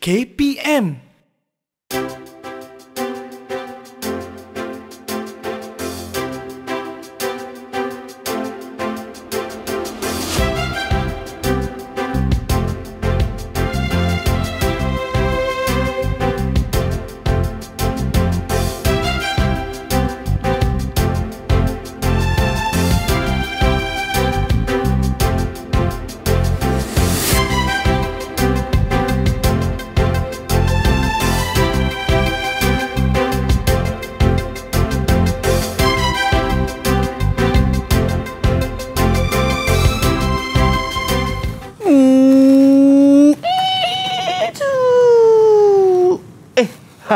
KPM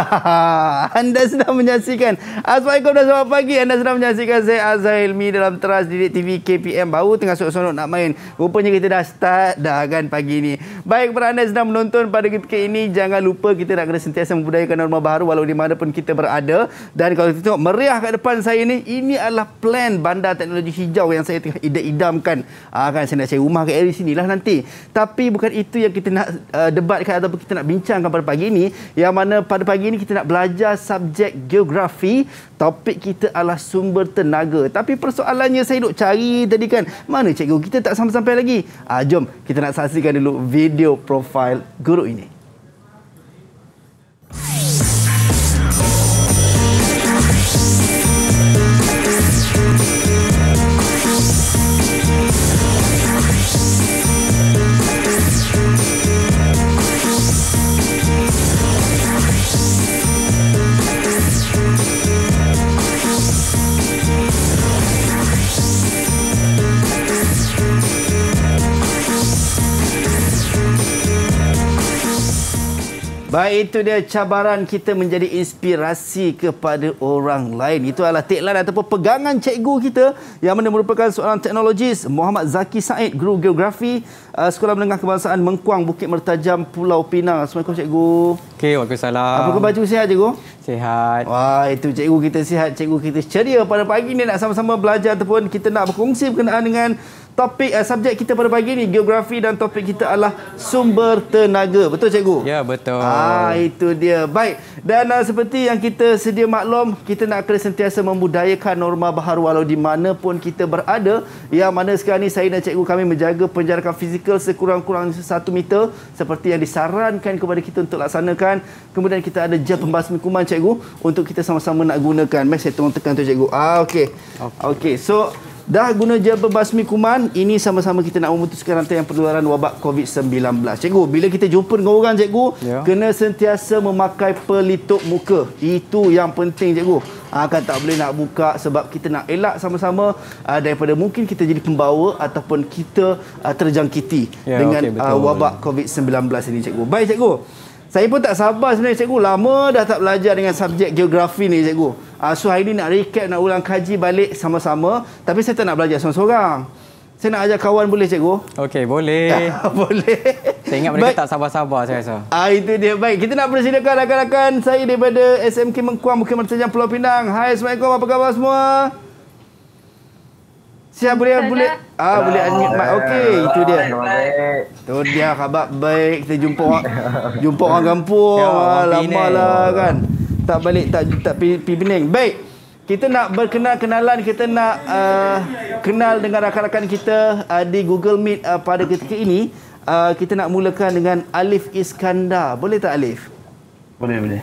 anda sedang menyaksikan Assalamualaikum dan selamat pagi Anda sedang menyaksikan saya Azhar Hilmi Dalam teras Didik TV KPM Baru tengah sonok-sonok nak main Rupanya kita dah start dah kan pagi ni Baik kepada anda sedang menonton pada ketika ini Jangan lupa kita nak kena sentiasa membudayakan norma baru Walau di mana pun kita berada Dan kalau kita tengok meriah kat depan saya ni Ini adalah plan bandar teknologi hijau Yang saya tengah idam-idamkan ha, ah, kan, Saya nak cari rumah kat area sini lah nanti Tapi bukan itu yang kita nak uh, debatkan atau kita nak bincangkan pada pagi ini Yang mana pada pagi ini kita nak belajar subjek geografi. Topik kita adalah sumber tenaga. Tapi persoalannya saya duk cari tadi kan. Mana cikgu? Kita tak sampai-sampai lagi. Ah, jom kita nak saksikan dulu video profil guru ini. Baik itu dia cabaran kita menjadi inspirasi kepada orang lain. Itu adalah tagline ataupun pegangan cikgu kita yang mana merupakan seorang teknologis Muhammad Zaki Said guru geografi uh, Sekolah Menengah Kebangsaan Mengkuang Bukit Mertajam Pulau Pinang. Assalamualaikum cikgu. Okey, waalaikumsalam. Apa khabar cikgu sihat cikgu? Sihat. Wah, itu cikgu kita sihat, cikgu kita ceria pada pagi ni nak sama-sama belajar ataupun kita nak berkongsi berkenaan dengan topik uh, subjek kita pada pagi ni geografi dan topik kita adalah sumber tenaga betul cikgu ya betul ah itu dia baik dan uh, seperti yang kita sedia maklum kita nak kena sentiasa membudayakan norma baharu walau di mana pun kita berada yang mana sekarang ni saya dan cikgu kami menjaga penjarakan fizikal sekurang-kurang satu meter seperti yang disarankan kepada kita untuk laksanakan kemudian kita ada gel pembasmi kuman cikgu untuk kita sama-sama nak gunakan saya tolong tekan tu cikgu ah okey okey okay. so Dah guna gel pembasmi kuman, ini sama-sama kita nak memutuskan rantai yang penularan wabak COVID-19. Cikgu, bila kita jumpa dengan orang, cikgu, ya. kena sentiasa memakai pelitup muka. Itu yang penting, cikgu. Akan ah, tak boleh nak buka sebab kita nak elak sama-sama uh, daripada mungkin kita jadi pembawa ataupun kita uh, terjangkiti ya, dengan okay, uh, wabak COVID-19 ini, cikgu. Baik, cikgu. Saya pun tak sabar sebenarnya cikgu. Lama dah tak belajar dengan subjek geografi ni cikgu. Uh, so hari ni nak recap, nak ulang kaji balik sama-sama. Tapi saya tak nak belajar seorang-seorang. Saya nak ajar kawan boleh cikgu? Okey, boleh. Ah, boleh. Saya ingat mereka baik. tak sabar-sabar saya rasa. Ah, itu dia. Baik, kita nak persilakan rakan-rakan saya daripada SMK Mengkuang, Bukit Mata Pulau Pinang. Hai, Assalamualaikum. Apa khabar semua? Siap boleh boleh. Ah boleh unmute mic. Okey, itu dia. Tu dia khabar baik. Kita jumpa orang ya. jumpa orang kampung. Ya, ah, Lamalah kan. Tak balik tak tak pi, pi Pening. Baik. Kita nak berkenal kenalan, kita nak uh, kenal dengan rakan-rakan kita uh, di Google Meet uh, pada ketika ini. Uh, kita nak mulakan dengan Alif Iskandar. Boleh tak Alif? Boleh, boleh.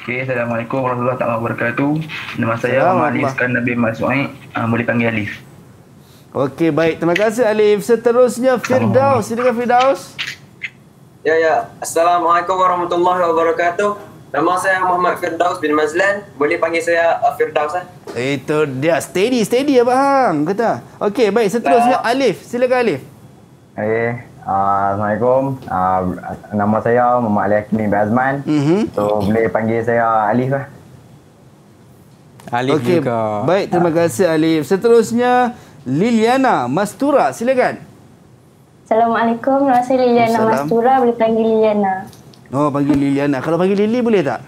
Okay, Assalamualaikum warahmatullahi wabarakatuh. Nama saya Muhammad Iskan Nabi Masuai. Uh, boleh panggil Alif. Okey, baik. Terima kasih Alif. Seterusnya Firdaus. Silakan Firdaus. Ya, ya. Assalamualaikum warahmatullahi wabarakatuh. Nama saya Muhammad Firdaus bin Mazlan. Boleh panggil saya uh, Firdaus eh? Itu dia. Steady, steady abang. Kata. Okey, baik. Seterusnya nah. Ya. Alif. Silakan Alif. Okey. Eh, Ah, Assalamualaikum. Uh, nama saya Muhammad Ali Hakim bin Azman. Mm-hmm. So boleh panggil saya Alif lah. Alif okay. juga. Baik, terima ah. kasih Alif. Seterusnya Liliana Mastura, silakan. Assalamualaikum. Nama saya Liliana Mastura, boleh panggil Liliana. Oh, panggil Liliana. Kalau panggil Lili boleh tak?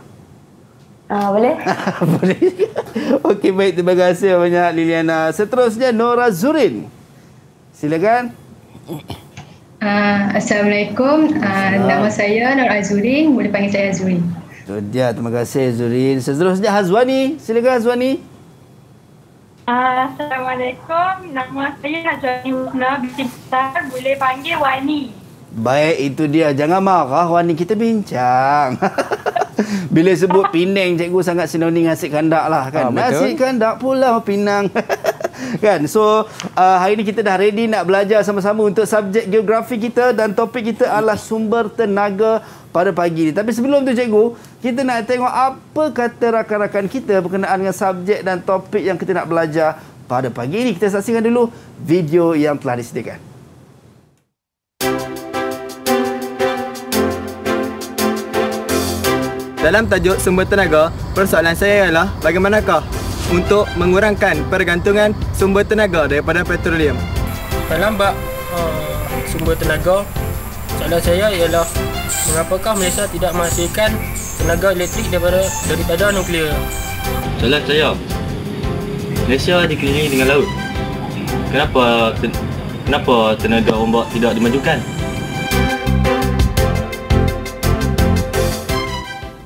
Ah, uh, boleh. boleh. Okey, baik. Terima kasih banyak Liliana. Seterusnya Nora Zurin. Silakan. Uh, Assalamualaikum. Assalamualaikum. Ah, nama saya Nur Azuri. Boleh panggil saya Azurin. Dia, terima kasih Azuri. Seterusnya Hazwani. Silakan Hazwani. Ah, Assalamualaikum. Nama saya Hazwani Wana. Bisa besar. Boleh panggil Wani. Baik, itu dia. Jangan marah Wani. Kita bincang. Bila sebut Pinang, cikgu sangat sinonim nasi kandak lah. Kan? Ah, nasi kandak pulau Pinang. kan so uh, hari ni kita dah ready nak belajar sama-sama untuk subjek geografi kita dan topik kita adalah sumber tenaga pada pagi ni tapi sebelum tu cikgu kita nak tengok apa kata rakan-rakan kita berkenaan dengan subjek dan topik yang kita nak belajar pada pagi ni kita saksikan dulu video yang telah disediakan Dalam tajuk sumber tenaga, persoalan saya ialah bagaimanakah untuk mengurangkan pergantungan sumber tenaga daripada petroleum. Terlambat uh, sumber tenaga, soalan saya ialah mengapakah Malaysia tidak menghasilkan tenaga elektrik daripada, daripada nuklear? Soalan saya, Malaysia dikelilingi dengan laut. Kenapa ten, kenapa tenaga ombak tidak dimajukan?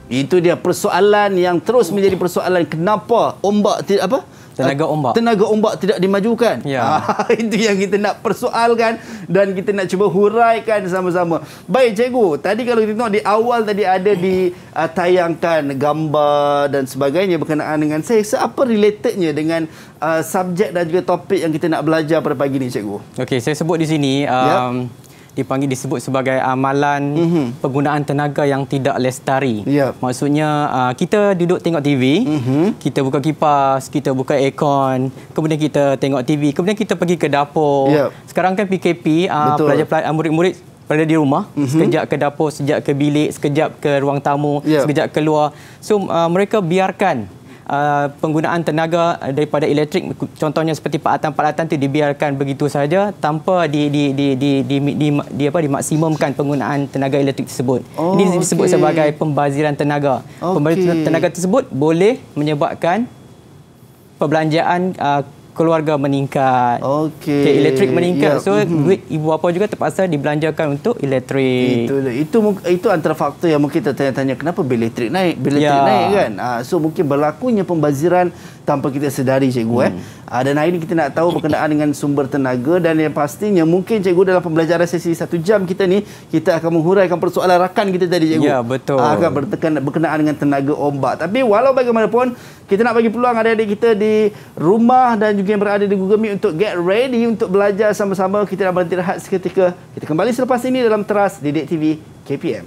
Itu dia persoalan yang terus menjadi persoalan kenapa ombak tidak apa? Tenaga ah, ombak. Tenaga ombak tidak dimajukan. Ya. Ah, itu yang kita nak persoalkan dan kita nak cuba huraikan sama-sama. Baik cikgu, tadi kalau kita tengok di awal tadi ada ditayangkan ah, gambar dan sebagainya berkenaan dengan seksa. Apa relatednya dengan uh, subjek dan juga topik yang kita nak belajar pada pagi ini cikgu? Okey, saya sebut di sini. Ya. Um, ya dipanggil disebut sebagai amalan mm-hmm. penggunaan tenaga yang tidak lestari. Yep. Maksudnya uh, kita duduk tengok TV, mm-hmm. kita buka kipas, kita buka aircon, kemudian kita tengok TV, kemudian kita pergi ke dapur. Yep. Sekarang kan PKP, ah, uh, pelajar-pelajar murid-murid berada di rumah, mm-hmm. sekejap ke dapur, sekejap ke bilik, sekejap ke ruang tamu, yep. sekejap keluar. So uh, mereka biarkan uh, penggunaan tenaga uh, daripada elektrik contohnya seperti peralatan-peralatan itu dibiarkan begitu saja tanpa di di di di di, di, di, di apa dimaksimumkan penggunaan tenaga elektrik tersebut. Oh, Ini disebut okay. sebagai pembaziran tenaga. Okay. Pembaziran tenaga tersebut boleh menyebabkan perbelanjaan uh, keluarga meningkat. Okey. Okay, elektrik meningkat. Yeah. So mm -hmm. duit ibu bapa juga terpaksa dibelanjakan untuk elektrik. Itulah. Itu itu antara faktor yang mungkin kita tanya tanya kenapa bil elektrik naik? Bil elektrik yeah. naik kan. Ah so mungkin berlakunya pembaziran tanpa kita sedari cikgu mm. eh. Hmm. Ah dan hari ini kita nak tahu berkenaan dengan sumber tenaga dan yang pastinya mungkin cikgu dalam pembelajaran sesi satu jam kita ni kita akan menghuraikan persoalan rakan kita tadi cikgu. Ya yeah, betul. Ah, akan bertekan berkenaan dengan tenaga ombak. Tapi walau bagaimanapun kita nak bagi peluang adik-adik kita di rumah dan juga juga yang berada di Google Meet untuk get ready untuk belajar sama-sama. Kita nak berhenti rehat seketika. Kita kembali selepas ini dalam teras Didik TV KPM.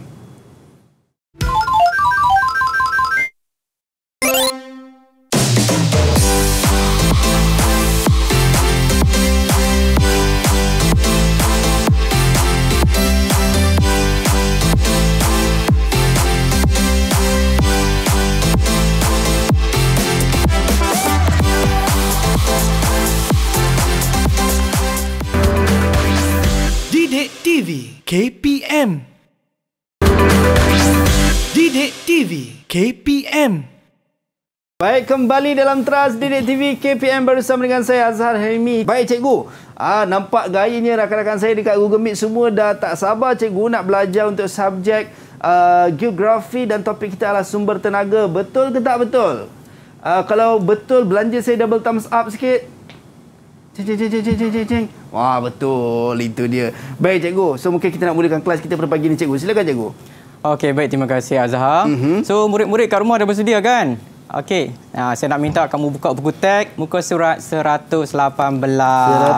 KPM Didik TV KPM Baik, kembali dalam Trust Didik TV KPM bersama dengan saya Azhar Hemi. Baik, cikgu. Ah, nampak gayanya rakan-rakan saya dekat Google Meet semua dah tak sabar cikgu nak belajar untuk subjek uh, geografi dan topik kita adalah sumber tenaga. Betul ke tak betul? Uh, kalau betul, belanja saya double thumbs up sikit. Wah betul itu dia. Baik cikgu. So mungkin kita nak mulakan kelas kita pada pagi ni cikgu. Silakan cikgu. Okey baik terima kasih Azhar. Mm -hmm. So murid-murid kat rumah dah bersedia kan? Okey. Nah, saya nak minta kamu buka buku tek muka surat 118.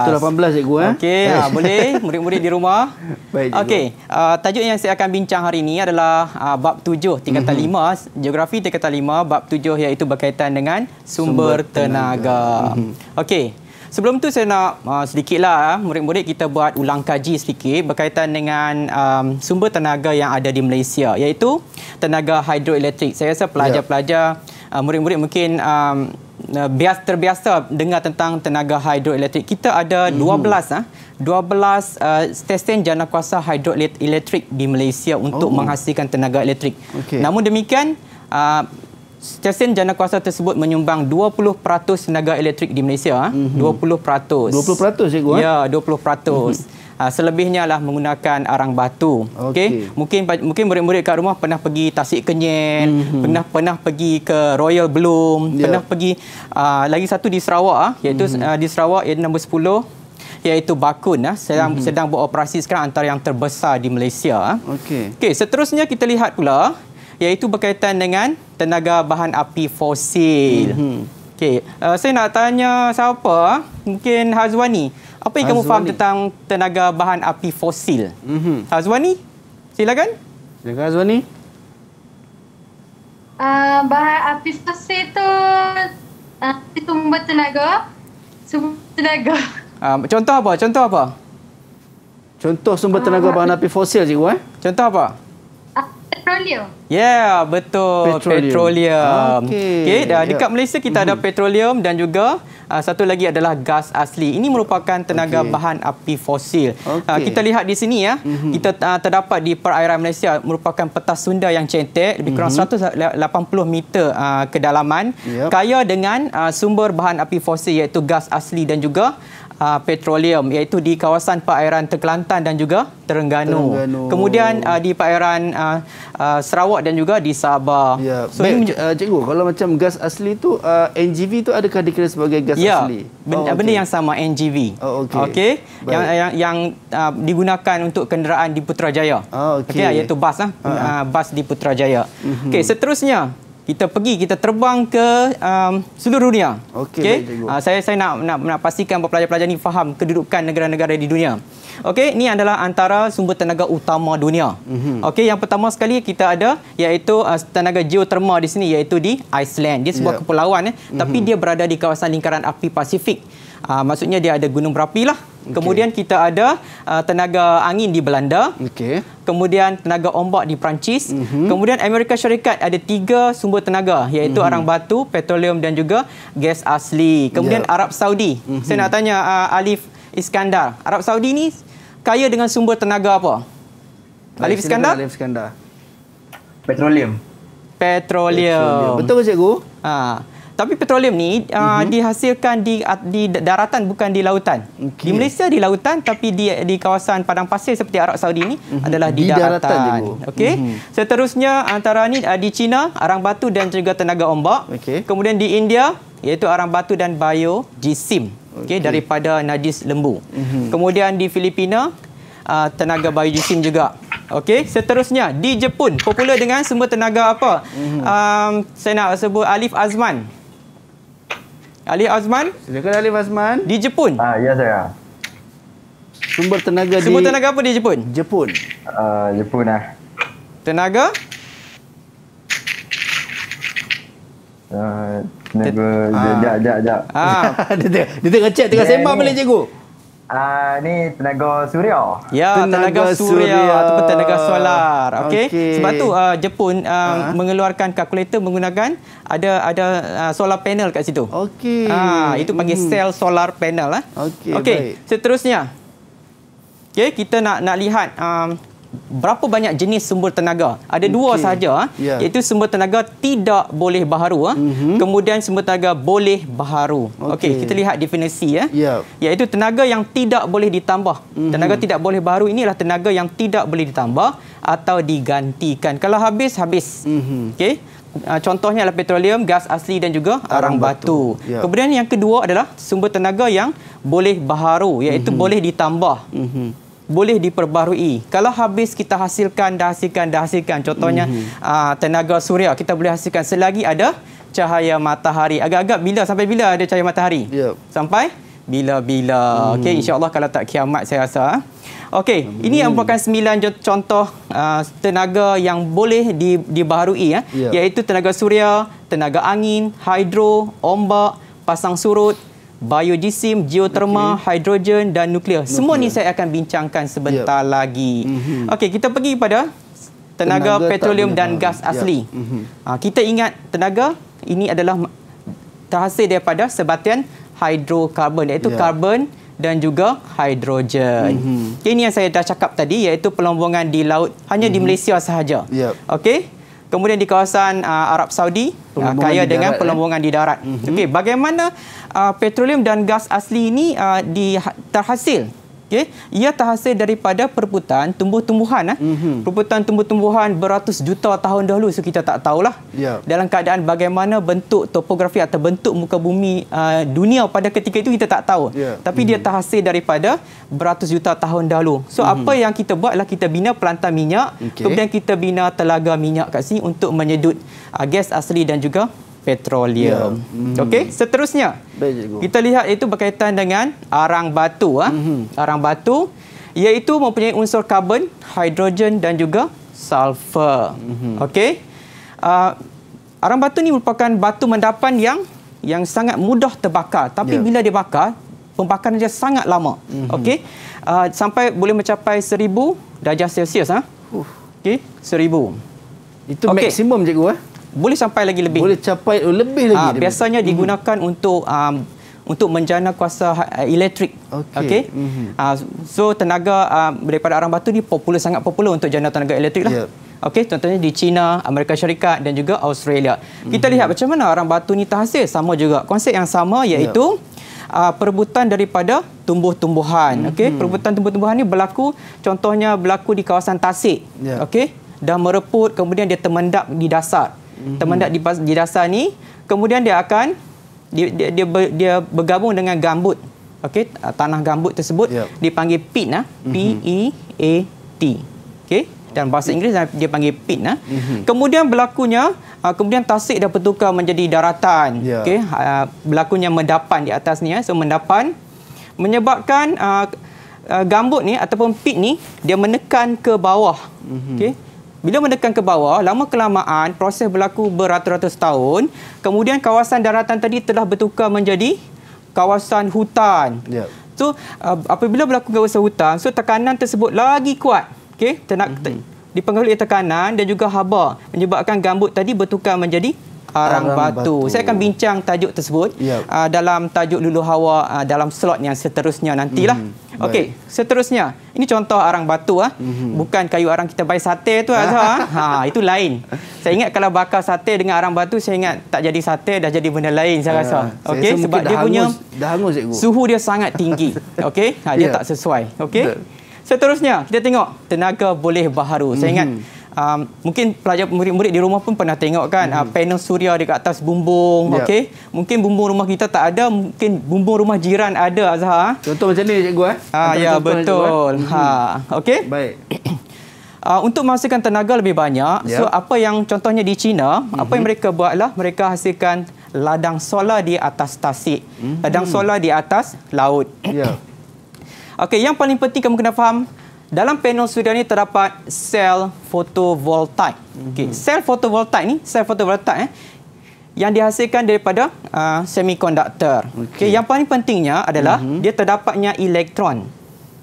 118 cikgu eh. Okey, ha, boleh murid-murid di rumah. Baik. Okey, uh, tajuk yang saya akan bincang hari ini adalah uh, bab 7 tingkatan mm -hmm. 5 geografi tingkatan 5 bab 7 iaitu berkaitan dengan sumber, sumber tenaga. tenaga. Mm -hmm. Okey. Sebelum tu saya nak uh, sedikitlah ah, murid-murid kita buat ulang kaji sedikit berkaitan dengan um, sumber tenaga yang ada di Malaysia iaitu tenaga hidroelektrik. Saya rasa pelajar-pelajar uh, murid-murid mungkin um, eh, bias terbiasa dengar tentang tenaga hidroelektrik. Kita ada 12 hmm. ah uh, 12 uh, stesen jana kuasa hidroelektrik di Malaysia untuk oh. menghasilkan tenaga elektrik. Okay. Namun demikian uh, stesen jana kuasa tersebut menyumbang 20% tenaga elektrik di Malaysia, mm-hmm. 20%. 20% cikgu? Eh? Ya, 20%. Mm-hmm. Uh, selebihnya lah menggunakan arang batu. Okey. Okay. Mungkin mungkin murid-murid kat rumah pernah pergi Tasik Kenyen, mm-hmm. pernah pernah pergi ke Royal Bloom, yeah. pernah pergi uh, lagi satu di Sarawak ah, iaitu mm-hmm. uh, di Sarawak ia nombor 10 iaitu Bakun ah, sedang mm-hmm. sedang beroperasi sekarang antara yang terbesar di Malaysia. Ah. Okey. Okey, seterusnya kita lihat pula iaitu berkaitan dengan tenaga bahan api fosil. Mm -hmm. Okey, uh, saya nak tanya siapa? Ah? Mungkin Hazwani. Apa yang Hazwani. kamu faham tentang tenaga bahan api fosil? Mm -hmm. Hazwani, silakan. Silakan Hazwani. Uh, bahan api fosil itu uh, sumber tenaga. Sumber tenaga. Uh, contoh apa? Contoh apa? Contoh sumber tenaga uh, bahan api fosil, cikgu. Eh? Contoh apa? Contoh apa? petroleum. Yeah, betul. Petroleum. petroleum. Okey. Okay, yeah. dekat Malaysia kita mm. ada hmm. petroleum dan juga uh, satu lagi adalah gas asli. Ini merupakan tenaga okay. bahan api fosil. Okay. Uh, kita lihat di sini ya. Mm -hmm. Kita uh, terdapat di perairan Malaysia merupakan petas Sunda yang cantik lebih kurang mm -hmm. 180 meter uh, kedalaman yep. kaya dengan uh, sumber bahan api fosil iaitu gas asli dan juga uh, petroleum iaitu di kawasan perairan Terkelantan dan juga Terengganu. Terengganu. Kemudian uh, di perairan uh, uh, Sarawak dan juga di Sabah. Ya. So Baik, ini uh, cikgu, kalau macam gas asli tu uh, NGV tu adakah dikira sebagai gas ya, asli? Ya. Oh, benda yang sama NGV. Oh okey. Okey. Yang yang yang uh, digunakan untuk kenderaan di Putrajaya. Oh okey. Okay, iaitu bas lah. Uh-huh. Uh, bas di Putrajaya. Uh-huh. Okey, seterusnya kita pergi kita terbang ke um, seluruh dunia. Okey. Okay. Uh, ah, saya saya nak nak, nak pastikan pelajar-pelajar ni faham kedudukan negara-negara di dunia. Okey, ini adalah antara sumber tenaga utama dunia. Mm -hmm. Okey, yang pertama sekali kita ada iaitu uh, tenaga geotermal di sini iaitu di Iceland. Dia sebuah yeah. kepulauan eh, mm -hmm. tapi mhm. dia berada di kawasan lingkaran api Pasifik. Uh, maksudnya dia ada gunung berapi lah Okay. Kemudian kita ada uh, tenaga angin di Belanda. Okay. Kemudian tenaga ombak di Perancis. Mm -hmm. Kemudian Amerika Syarikat ada tiga sumber tenaga iaitu mm -hmm. arang batu, petroleum dan juga gas asli. Kemudian yep. Ya. Arab Saudi. Mm -hmm. Saya nak tanya uh, Alif Iskandar. Arab Saudi ni kaya dengan sumber tenaga apa? Baik, Alif Iskandar? Alif Iskandar. Petroleum. Petroleum. petroleum. Betul ke cikgu? Haa. Ah. Tapi petroleum ni uh, uh-huh. dihasilkan di, uh, di daratan bukan di lautan. Okay. Di Malaysia di lautan tapi di, di kawasan padang pasir seperti Arab Saudi ni uh-huh. adalah di, di daratan. daratan Okey. Uh-huh. Seterusnya antara ni uh, di China arang batu dan juga tenaga ombak. Okay. Kemudian di India iaitu arang batu dan bio jisim. Okey okay. daripada najis lembu. Uh-huh. Kemudian di Filipina uh, tenaga bio jisim juga. Okey, seterusnya di Jepun popular dengan semua tenaga apa? Mm-hmm. Um, saya nak sebut Alif Azman. Ali Azman. Silakan Ali Azman. Di Jepun. Ah, ya saya. Sumber tenaga Sumber di Sumber tenaga apa di Jepun? Jepun. Ah, uh, Jepun ah. Tenaga? Ah, uh, tenaga. Ya, ya, ya. Ah, dia dia tengah chat tengah sembang boleh cikgu. Ah uh, ni tenaga suria. Ya, tenaga, tenaga suria, suria ataupun tenaga solar. Okey. Okay. Sebab tu uh, Jepun uh, uh-huh. mengeluarkan kalkulator menggunakan ada ada uh, solar panel kat situ. Okey. Ah uh, itu panggil hmm. cell solar panel ah. Uh. Okey. Okay. Seterusnya. Okey, kita nak nak lihat um, berapa banyak jenis sumber tenaga. Ada okay. dua sahaja, yeah. Ya. iaitu sumber tenaga tidak boleh baharu, mm -hmm. kemudian sumber tenaga boleh baharu. Okey, okay, kita lihat definisi. Ya. Yeah. Iaitu tenaga yang tidak boleh ditambah. Mm -hmm. Tenaga tidak boleh baharu inilah tenaga yang tidak boleh ditambah atau digantikan. Kalau habis, habis. Mm -hmm. Okey. Ah, contohnya adalah petroleum, gas asli dan juga arang batu. batu. Ya. Kemudian yang kedua adalah sumber tenaga yang boleh baharu, iaitu mm -hmm. boleh ditambah. Mm -hmm boleh diperbaharui. Kalau habis kita hasilkan, dah hasilkan, dah hasilkan. Contohnya mm -hmm. tenaga suria kita boleh hasilkan selagi ada cahaya matahari. Agak-agak bila sampai bila ada cahaya matahari? Yep. Sampai bila-bila. Mm -hmm. Okey, insyaAllah kalau tak kiamat saya rasa. Ah. Okey, mm -hmm. ini yang merupakan sembilan contoh uh, tenaga yang boleh di, dibaharui. Eh? Yep. Iaitu tenaga suria, tenaga angin, hidro, ombak, pasang surut, biojisim, geotermal, okay. hidrogen dan nuklear. nuklear. Semua ni saya akan bincangkan sebentar yep. lagi. Mm -hmm. Okey, kita pergi pada tenaga, tenaga petroleum dan gas asli. Mm -hmm. Kita ingat tenaga ini adalah terhasil daripada sebatian hidrokarbon iaitu yep. karbon dan juga hidrogen. Mm -hmm. okay, ini yang saya dah cakap tadi iaitu pelombongan di laut hanya mm -hmm. di mm-hmm. Malaysia sahaja. Yep. Okey. Kemudian di kawasan uh, Arab Saudi uh, kaya dengan pelombongan eh. di darat. Mm -hmm. Okey, bagaimana uh, petroleum dan gas asli ini uh, di, terhasil okey ia terhasil daripada perputaran tumbuh-tumbuhan eh mm-hmm. perebutan tumbuh-tumbuhan beratus juta tahun dahulu so kita tak tahulah yeah. dalam keadaan bagaimana bentuk topografi atau bentuk muka bumi uh, dunia pada ketika itu kita tak tahu yeah. tapi mm-hmm. dia mhm. terhasil daripada beratus juta tahun dahulu so mm-hmm. apa yang kita buatlah kita bina pelantar minyak okay. kemudian kita bina telaga minyak kat sini untuk menyedut uh, gas asli dan juga petroleum. Yeah. Mm. Okey, seterusnya. Baik, kita lihat itu berkaitan dengan arang batu ah. Mm -hmm. Arang batu iaitu mempunyai unsur karbon, hidrogen dan juga sulfur. Mm -hmm. Okey. Uh, arang batu ni merupakan batu mendapan yang yang sangat mudah terbakar. Tapi yeah. bila dibakar, pembakaran dia sangat lama. Mm -hmm. Okey. Uh, sampai boleh mencapai seribu darjah Celsius ah. Huh. Okey, 1000. Itu okay. maksimum cikgu eh boleh sampai lagi lebih. Boleh capai lebih lagi. Ha, biasanya lebih. Hmm. digunakan mm -hmm. untuk um, untuk menjana kuasa uh, elektrik. Okey. Okay? Mm -hmm. Ah, so tenaga um, daripada arang batu ni popular sangat popular untuk jana tenaga elektrik lah. Yep. Ya. Okey, contohnya di China, Amerika Syarikat dan juga Australia. Kita mm -hmm. lihat macam mana arang batu ni terhasil sama juga. Konsep yang sama iaitu yep. Ya. uh, ah, perebutan daripada tumbuh-tumbuhan. Mm -hmm. Okey, hmm. perebutan tumbuh-tumbuhan ni berlaku contohnya berlaku di kawasan tasik. Yep. Ya. Okey, dah mereput kemudian dia termendap di dasar mm-hmm. temendak di, di dasar ni kemudian dia akan dia dia dia, ber, dia bergabung dengan gambut okey tanah gambut tersebut yep. dipanggil pit nah mhm. P E A T okey dan bahasa Inggeris dia panggil pit nah mm-hmm. kemudian berlakunya ah, kemudian tasik dah bertukar menjadi daratan yeah. okey ah, berlakunya mendapan di atasnya eh. so mendapan menyebabkan uh, gambut ni ataupun peat ni dia menekan ke bawah mm-hmm. okey bila menekan ke bawah, lama kelamaan proses berlaku beratus-ratus tahun. Kemudian kawasan daratan tadi telah bertukar menjadi kawasan hutan. Yeah. So uh, apabila berlaku kawasan hutan, so tekanan tersebut lagi kuat. Okey, mm -hmm. dipengaruhi tekanan dan juga haba menyebabkan gambut tadi bertukar menjadi Arang Batu. Batu. Saya akan bincang tajuk tersebut yep. uh, dalam tajuk Lulu Hawa uh, dalam slot yang seterusnya nantilah. Mm. Okey, seterusnya. Ini contoh arang batu ah. Mm-hmm. Bukan kayu arang kita bayar sate tu Azhar. Ah. ha, itu lain. Saya ingat kalau bakar sate dengan arang batu saya ingat tak jadi sate dah jadi benda lain saya rasa. Uh, Okey, sebab dia hangus, punya dah hangus cikgu. Suhu dia sangat tinggi. Okey, ha, dia yeah. tak sesuai. Okey. Seterusnya, kita tengok tenaga boleh baharu. Mm-hmm. Saya ingat mhm um, mungkin pelajar murid-murid di rumah pun pernah tengok kan mm -hmm. uh, panel suria dekat atas bumbung yeah. okey mungkin bumbung rumah kita tak ada mungkin bumbung rumah jiran ada Azhar contoh macam ni cikgu eh ha ya eh? betul cikgu, hmm. ha okey baik Uh, untuk menghasilkan tenaga lebih banyak, yep. Ya. so apa yang contohnya di China, mm -hmm. apa yang mhm. mereka buatlah mereka hasilkan ladang solar di atas tasik, mm -hmm. ladang mhm. solar di atas laut. Yeah. Ya. Okey, yang paling penting kamu kena faham dalam panel surya ni terdapat sel fotovoltaik. Okey, hmm. sel fotovoltaik ni, sel fotovoltaik eh yang dihasilkan daripada uh, semikonduktor. Okey, okay, yang paling pentingnya adalah hmm. dia terdapatnya elektron.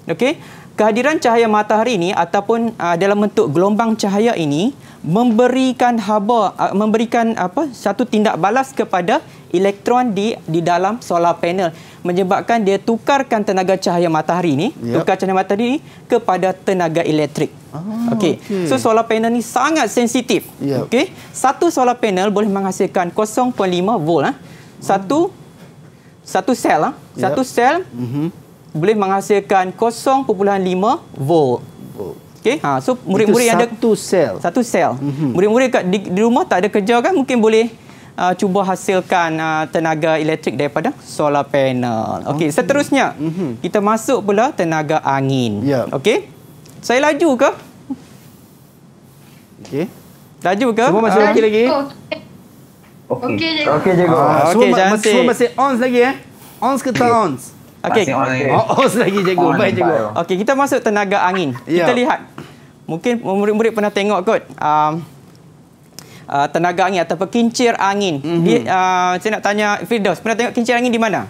Okey, kehadiran cahaya matahari ini ataupun uh, dalam bentuk gelombang cahaya ini memberikan haba uh, memberikan apa satu tindak balas kepada elektron di di dalam solar panel menyebabkan dia tukarkan tenaga cahaya matahari ni yep. tukar cahaya matahari ni kepada tenaga elektrik. Ah, okey. Okay. So solar panel ni sangat sensitif. Yep. Okey. Satu solar panel boleh menghasilkan 0.5 volt ah. Satu oh. satu sel ah. Ha? Satu sel mm-hmm. boleh menghasilkan 0.5 volt. Okey. Ha, so murid-murid yang ada satu sel. Satu sel. Mm-hmm. Murid-murid kat di, di rumah tak ada kerja kan mungkin boleh uh, cuba hasilkan uh, tenaga elektrik daripada solar panel. Okey, okay. seterusnya mm -hmm. kita masuk pula tenaga angin. Yeah. Okey. Saya laju ke? Okey. Laju ke? Cuba masih uh, lagi. Okey. Okey, jago. Okey, ah, jangan Masih masih on lagi eh? On ke tak on? Okey. On lagi jago. Oh, Baik jago. Okey, kita masuk tenaga angin. Yeah. Kita ya. lihat. Mungkin murid-murid pernah tengok kot. Um, Uh, tenaga angin ataupun kincir angin. Mm -hmm. di, uh, saya nak tanya Firdaus, pernah tengok kincir angin di mana?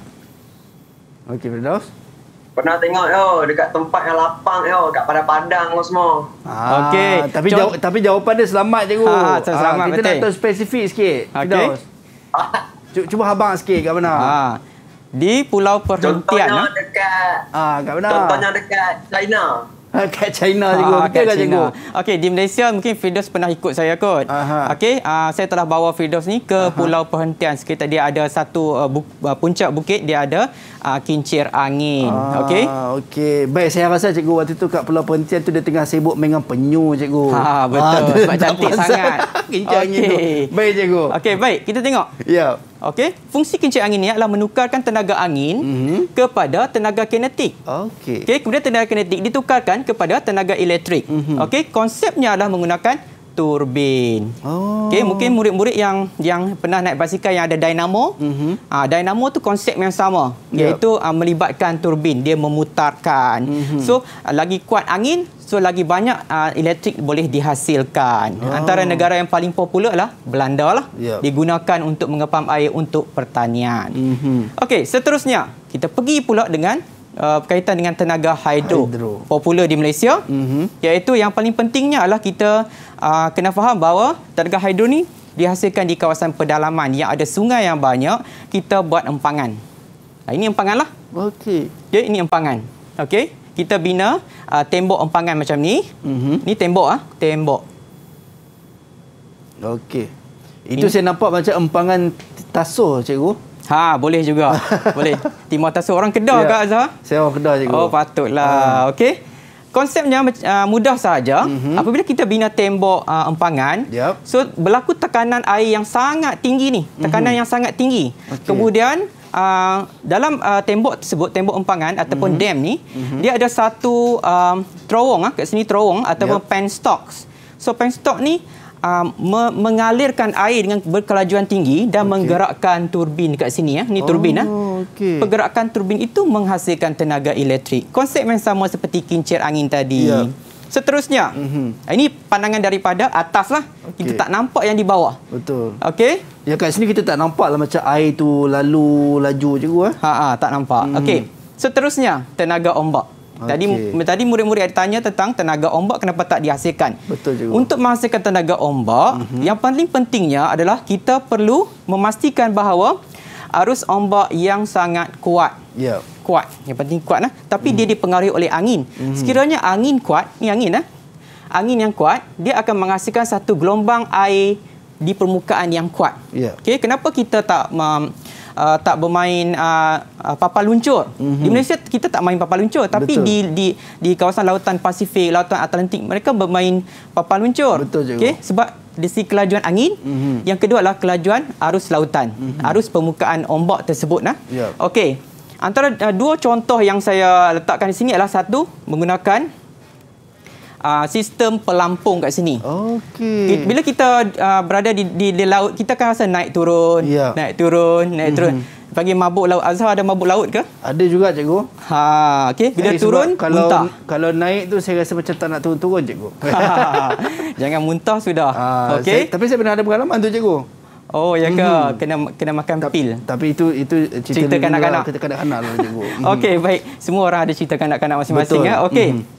Okey Firdaus. Pernah tengok yo dekat tempat yang lapang yo, kat padang-padang semua. Ah, ah, Okey, tapi jawab, tapi jawapan dia selamat cikgu. Ha, Ah, selamat ha, kita betul. nak tahu spesifik sikit. Okey. Cuba, cuba habang sikit kat mana? Ha. Di Pulau Perhentian. Contohnya ha? dekat. Ah, ha, kat Contohnya dekat China. Ah, ke China juga ha, kita China. Okey di Malaysia mungkin Firdaus pernah ikut saya kot. Okey uh, saya telah bawa Firdaus ni ke Aha. Pulau Perhentian. Sekitar dia ada satu uh, bu, uh, puncak bukit dia ada uh, kincir angin. Ah, okey. Okey. Baik, saya rasa cikgu waktu tu kat Pulau Pontian tu dia tengah sibuk dengan penyu cikgu. Ha, ah, betul. Ah, sebab cantik sangat kincir okay. angin tu. Baik cikgu. Okey, baik. Kita tengok. Ya. Yeah. Okey. Fungsi kincir angin ni adalah menukarkan tenaga angin mm -hmm. kepada tenaga kinetik. Okey. Okey, kemudian tenaga kinetik ditukarkan kepada tenaga elektrik. Mm -hmm. Okey, konsepnya adalah menggunakan turbin. Oh. Okey, mungkin murid-murid yang yang pernah naik basikal yang ada dinamo. Mm -hmm. uh, ah, dinamo tu konsep yang sama yep. uh, ah, melibatkan turbin, dia memutarkan. Mm -hmm. So uh, lagi kuat angin So, lagi banyak uh, elektrik boleh dihasilkan. Oh. Antara negara yang paling popular lah, Belanda lah. Yep. Digunakan untuk mengepam air untuk pertanian. Mm -hmm. Okey, seterusnya. Kita pergi pula dengan Uh, berkaitan dengan tenaga hidro, hidro. popular di Malaysia. Mm -hmm. Iaitu yang paling pentingnya adalah kita uh, kena faham bahawa tenaga hidro ni dihasilkan di kawasan pedalaman yang ada sungai yang banyak, kita buat empangan. Nah, ini empangan lah. Okey. Jadi ini empangan. Okey. Kita bina uh, tembok empangan macam ni. Mm -hmm. Ni tembok ah, tembok. Okey. Itu ini. saya nampak macam empangan tasuh cikgu. Ha, boleh juga. boleh. Timur Tasuk orang Kedah ya. ke Azhar? Saya orang Kedah cikgu. Oh, patutlah. Hmm. Okey. Konsepnya uh, mudah saja. Mm -hmm. Apabila kita bina tembok uh, empangan, yep. so berlaku tekanan air yang sangat tinggi ni, tekanan mm -hmm. yang sangat tinggi. Okay. Kemudian uh, dalam uh, tembok tersebut, tembok empangan ataupun mm -hmm. dam ni, mm -hmm. dia ada satu um, terowong, uh, kat sini terowong ataupun yep. penstocks. So penstock ni uh, me mengalirkan air dengan berkelajuan tinggi dan okay. menggerakkan turbin dekat sini ya. Ni turbin ah. Ya. Oh, okay. Pergerakan turbin itu menghasilkan tenaga elektrik. Konsep yang sama seperti kincir angin tadi. Ya. Seterusnya, mm -hmm. ini pandangan daripada atas lah. Okay. Kita tak nampak yang di bawah. Betul. Okey. Ya kat sini kita tak nampak lah macam air tu lalu laju je. Eh? Ha, ha, tak nampak. Mm. Okey. Seterusnya, tenaga ombak. Okay. Tadi tadi murid-murid ada tanya tentang tenaga ombak kenapa tak dihasilkan. Betul juga. Untuk menghasilkan tenaga ombak, mm -hmm. yang paling pentingnya adalah kita perlu memastikan bahawa arus ombak yang sangat kuat. Ya. Yeah. Kuat. Yang penting kuat. Lah. Tapi mm. dia dipengaruhi oleh angin. Mm. Sekiranya angin kuat, ni angin lah. Angin yang kuat, dia akan menghasilkan satu gelombang air di permukaan yang kuat. Ya. Yeah. Okay, kenapa kita tak... Um, uh, tak bermain uh, uh, papal luncur. Mm-hmm. Di Malaysia kita tak main papal luncur tapi di di di kawasan lautan Pasifik, lautan Atlantik mereka bermain papal luncur. Okey sebab dari kelajuan angin. Mm-hmm. Yang kedua adalah kelajuan arus lautan. Mm-hmm. Arus permukaan ombak tersebut nah. Yep. Ya. Okey. Antara uh, dua contoh yang saya letakkan di sini adalah satu menggunakan Uh, sistem pelampung kat sini. Okey. Bila kita uh, berada di, di, di laut, kita akan rasa naik turun, ya. naik turun, naik mm -hmm. turun. Mhm. Bagi mabuk laut Azhar ada mabuk laut ke? Ada juga cikgu. Ha, okey. Bila eh, saya turun kalau, muntah. Kalau naik tu saya rasa macam tak nak turun-turun cikgu. Jangan muntah sudah. Ha, okey. Tapi saya pernah ada pengalaman tu cikgu. Oh ya ke -hmm. kena kena makan Ta pil. Tapi itu itu cerita kanak-kanak. Cerita kanak-kanak lah cikgu. Mhm. Okey baik. Semua orang ada cerita kanak-kanak masing-masing ya. Okey. Mm -hmm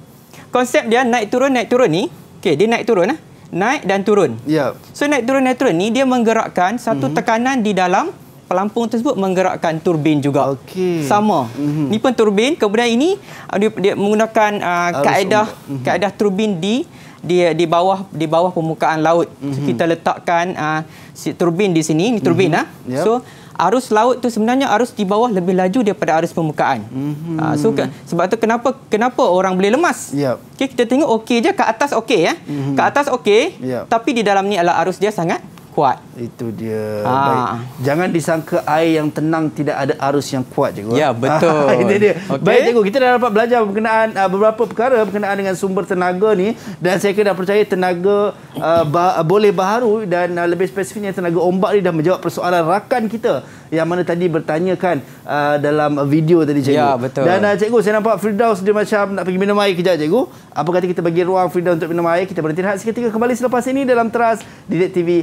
konsep dia naik turun naik turun ni okey dia naik turun eh naik dan turun ya yep. so naik turun naik turun ni dia menggerakkan satu mm -hmm. tekanan di dalam pelampung tersebut menggerakkan turbin juga okey sama mm -hmm. ni pun turbin kemudian ini ah, dia, dia menggunakan uh, kaedah mm -hmm. kaedah turbin di di di bawah di bawah permukaan laut mm -hmm. so, kita letakkan uh, si turbin di sini ni turbin mm -hmm. ah yep. so arus laut tu sebenarnya arus di bawah lebih laju daripada arus permukaan. Mm -hmm. uh, so ke, sebab tu kenapa kenapa orang boleh lemas? Yep. Okay, kita tengok okey je ke atas okey ya. Mm -hmm. Ke atas okey. Yep. Tapi di dalam ni adalah arus dia sangat kuat. Itu dia. Ha. Baik. Jangan disangka air yang tenang tidak ada arus yang kuat cikgu. Ya, betul. Itu dia. Okay. Baik cikgu, kita dah dapat belajar berkenaan uh, beberapa perkara berkenaan dengan sumber tenaga ni dan saya kena percaya tenaga uh, ba boleh baharu dan uh, lebih spesifiknya tenaga ombak ni dah menjawab persoalan rakan kita yang mana tadi bertanyakan uh, dalam video tadi cikgu. Ya, betul. Dan uh, cikgu saya nampak Firdaus dia macam nak pergi minum air kejap cikgu. Apa kata kita bagi ruang Firdaus untuk minum air? Kita berhenti rehat seketika kembali selepas ini dalam teras Direct TV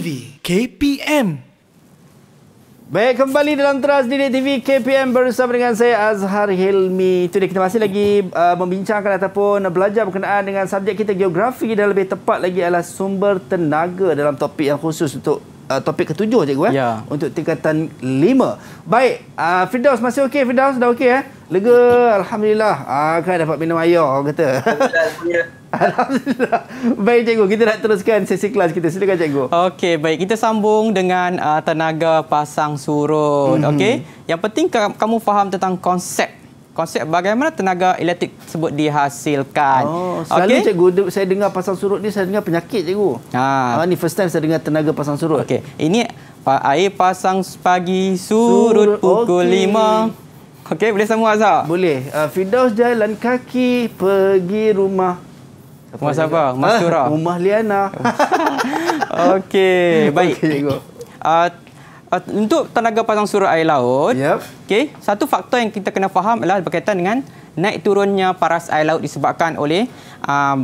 TV KPM. Baik, kembali dalam Teras di TV KPM bersama dengan saya Azhar Hilmi. Itu dia, kita masih lagi uh, membincangkan ataupun belajar berkenaan dengan subjek kita geografi dan lebih tepat lagi adalah sumber tenaga dalam topik yang khusus untuk uh, topik ketujuh, cikgu. Eh? Ya. Untuk tingkatan lima. Baik, uh, Firdaus masih okey? Firdaus dah okey? Eh? Lega, Alhamdulillah. Uh, kan dapat minum air, orang kata. Alhamdulillah. Baik cikgu, kita nak teruskan sesi kelas kita. Silakan cikgu. Okey, baik. Kita sambung dengan uh, tenaga pasang surut. Mm -hmm. Okey. Yang penting kamu faham tentang konsep. Konsep bagaimana tenaga elektrik tersebut dihasilkan. Oh, selalu okay. cikgu, saya dengar pasang surut ni, saya dengar penyakit cikgu. Ha. Ah. Ah, ini first time saya dengar tenaga pasang surut. Okey. Ini air pasang pagi surut, surut. pukul okay. 5. Okey, boleh sama Azhar? Boleh. Uh, ah, Fidaus jalan kaki pergi rumah. Rumah siapa? Mas Tura. Rumah Liana. Okey, baik. Okay, Uh, ah, ah, untuk tenaga pasang surut air laut, yep. okay, satu faktor yang kita kena faham adalah berkaitan dengan naik turunnya paras air laut disebabkan oleh uh,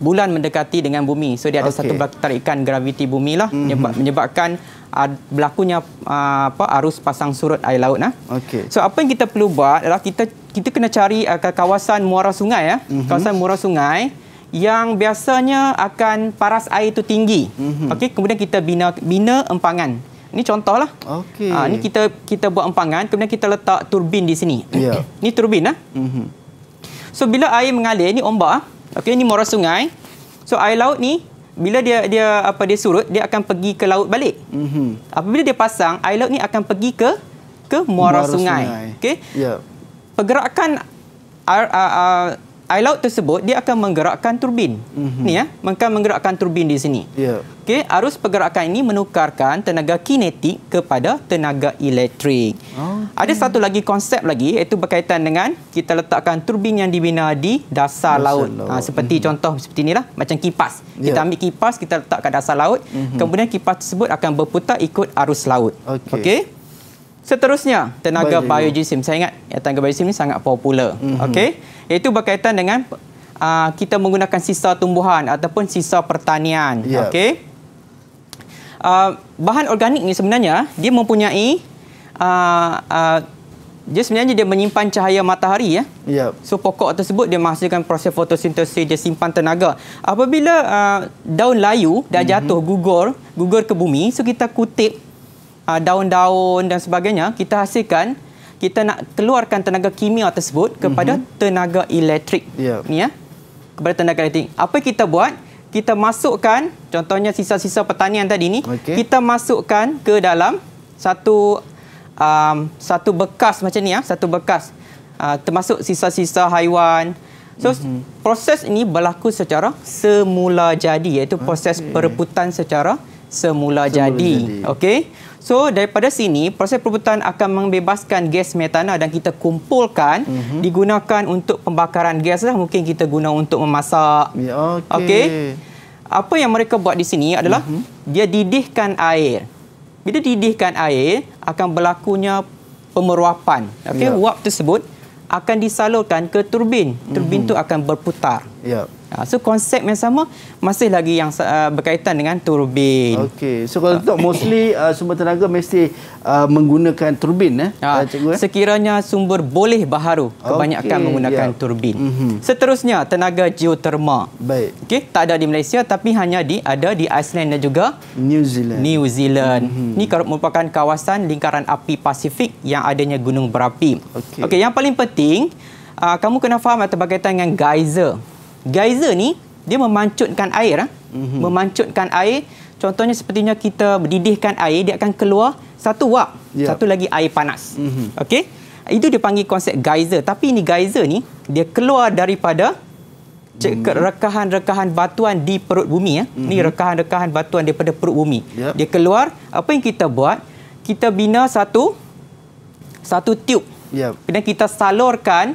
bulan mendekati dengan bumi. So dia ada okay. satu tarikan graviti bumi lah mm -hmm. menyebabkan uh, berlakunya uh, apa, arus pasang surut air laut. Nah. Okay. So apa yang kita perlu buat adalah kita kita kena cari uh, kawasan muara sungai ya, mm -hmm. kawasan muara sungai yang biasanya akan paras air itu tinggi. Mm -hmm. Okey, kemudian kita bina bina empangan. Ini contohlah. Okey. Ah ni kita kita buat empangan, kemudian kita letak turbin di sini. Ya. Yeah. ni turbin ah. Mm -hmm. So bila air mengalir ini ombak ah. Okey, Ini muara sungai. So air laut ni bila dia dia apa dia surut, dia akan pergi ke laut balik. Mm -hmm. Apabila dia pasang, air laut ni akan pergi ke ke muara, muara sungai. sungai. Okey. Ya. Yeah. Pergerakan air uh, uh, air laut tersebut dia akan menggerakkan turbin. Mm-hmm. Ni ya, maka menggerakkan turbin di sini. Yeah. Okey, arus pergerakan ini menukarkan tenaga kinetik kepada tenaga elektrik. Okay. Oh. Ada satu lagi konsep lagi iaitu berkaitan dengan kita letakkan turbin yang dibina di dasar, dasar laut. laut. Ha, seperti mm-hmm. contoh seperti inilah, macam kipas. Yeah. Kita ambil kipas, kita letak kat dasar laut, mm-hmm. kemudian kipas tersebut akan berputar ikut arus laut. Okey. Okay? Seterusnya, tenaga biogesim. Saya ingat ya, tenaga biogesim ini sangat popular. Mm -hmm. okay? Iaitu berkaitan dengan uh, kita menggunakan sisa tumbuhan ataupun sisa pertanian. Yeah. Ya. Okay? Uh, bahan organik ni sebenarnya, dia mempunyai... Uh, uh, dia sebenarnya dia menyimpan cahaya matahari. ya. Yep. Ya. So pokok tersebut dia menghasilkan proses fotosintesis, dia simpan tenaga. Apabila uh, daun layu dah mm -hmm. jatuh, gugur, gugur ke bumi, so kita kutip Uh, daun-daun dan sebagainya kita hasilkan kita nak keluarkan tenaga kimia tersebut kepada mm-hmm. tenaga elektrik yeah. ni ya kepada tenaga elektrik apa kita buat kita masukkan contohnya sisa-sisa pertanian tadi ni okay. kita masukkan ke dalam satu um, satu bekas macam ni ya satu bekas uh, termasuk sisa-sisa haiwan so mm-hmm. proses ini berlaku secara semula jadi iaitu proses okay. perebutan secara semula jadi. jadi. Okey. So daripada sini proses perebutan akan membebaskan gas metana dan kita kumpulkan mm -hmm. digunakan untuk pembakaran gas lah mungkin kita guna untuk memasak. Ya, Okey. Okay. Apa yang mereka buat di sini adalah mm -hmm. dia didihkan air. Bila didihkan air akan berlakunya pemeruapan. Okey, yep. Ya. uap tersebut akan disalurkan ke turbin. Turbin itu mhm. mm -hmm. akan berputar. Ya. Yep. Ha, so konsep yang sama masih lagi yang uh, berkaitan dengan turbin. Okey. So kalau tu mostly uh, sumber tenaga mesti uh, menggunakan turbin eh, ha, uh, cikgu, eh. Sekiranya sumber boleh baharu kebanyakan menggunakan yeah. turbin. Mm -hmm. Seterusnya tenaga geotermal. Baik. Okey, tak ada di Malaysia tapi hanya di ada di Iceland dan juga New Zealand. New Zealand. Mhm. Ini mm -hmm. merupakan kawasan lingkaran api Pasifik yang adanya gunung berapi. Okey. Okay, yang paling penting uh, kamu kena faham berkaitan dengan geyser geyser ni dia memancutkan air mm-hmm. Ah. memancutkan air contohnya sepertinya kita mendidihkan air dia akan keluar satu wap yep. Ya. satu lagi air panas mm-hmm. okey itu dipanggil konsep geyser tapi ini geyser ni dia keluar daripada bumi. Mhm. rekahan-rekahan batuan di perut bumi ya mm-hmm. ni rekahan-rekahan batuan daripada perut bumi yep. dia keluar apa yang kita buat kita bina satu satu tube yep. dan kita salurkan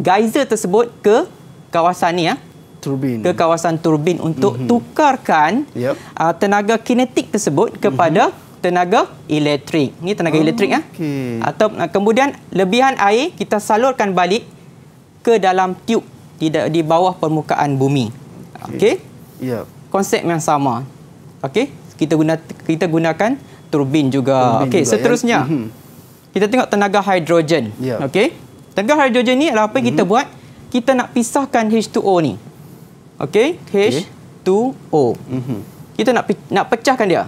geyser tersebut ke kawasan ni ya. Turbin. Ke kawasan turbin untuk mm -hmm. tukarkan yep. uh, tenaga kinetik tersebut kepada mm -hmm. tenaga elektrik. Ini tenaga oh, elektrik ya. Okay. Atau uh, kemudian lebihan air kita salurkan balik ke dalam tube di di bawah permukaan bumi. Okey. Okay? Yep. Konsep yang sama. Okey, kita guna kita gunakan turbin juga. Okey, ya. seterusnya. Ya? Kita tengok tenaga hidrogen. Yep. Okey. Tenaga hidrogen ni adalah apa yang mm -hmm. kita mhm. buat? kita nak pisahkan H2O ni. Okey, H2O. Okay. Mhm. Kita nak nak pecahkan dia.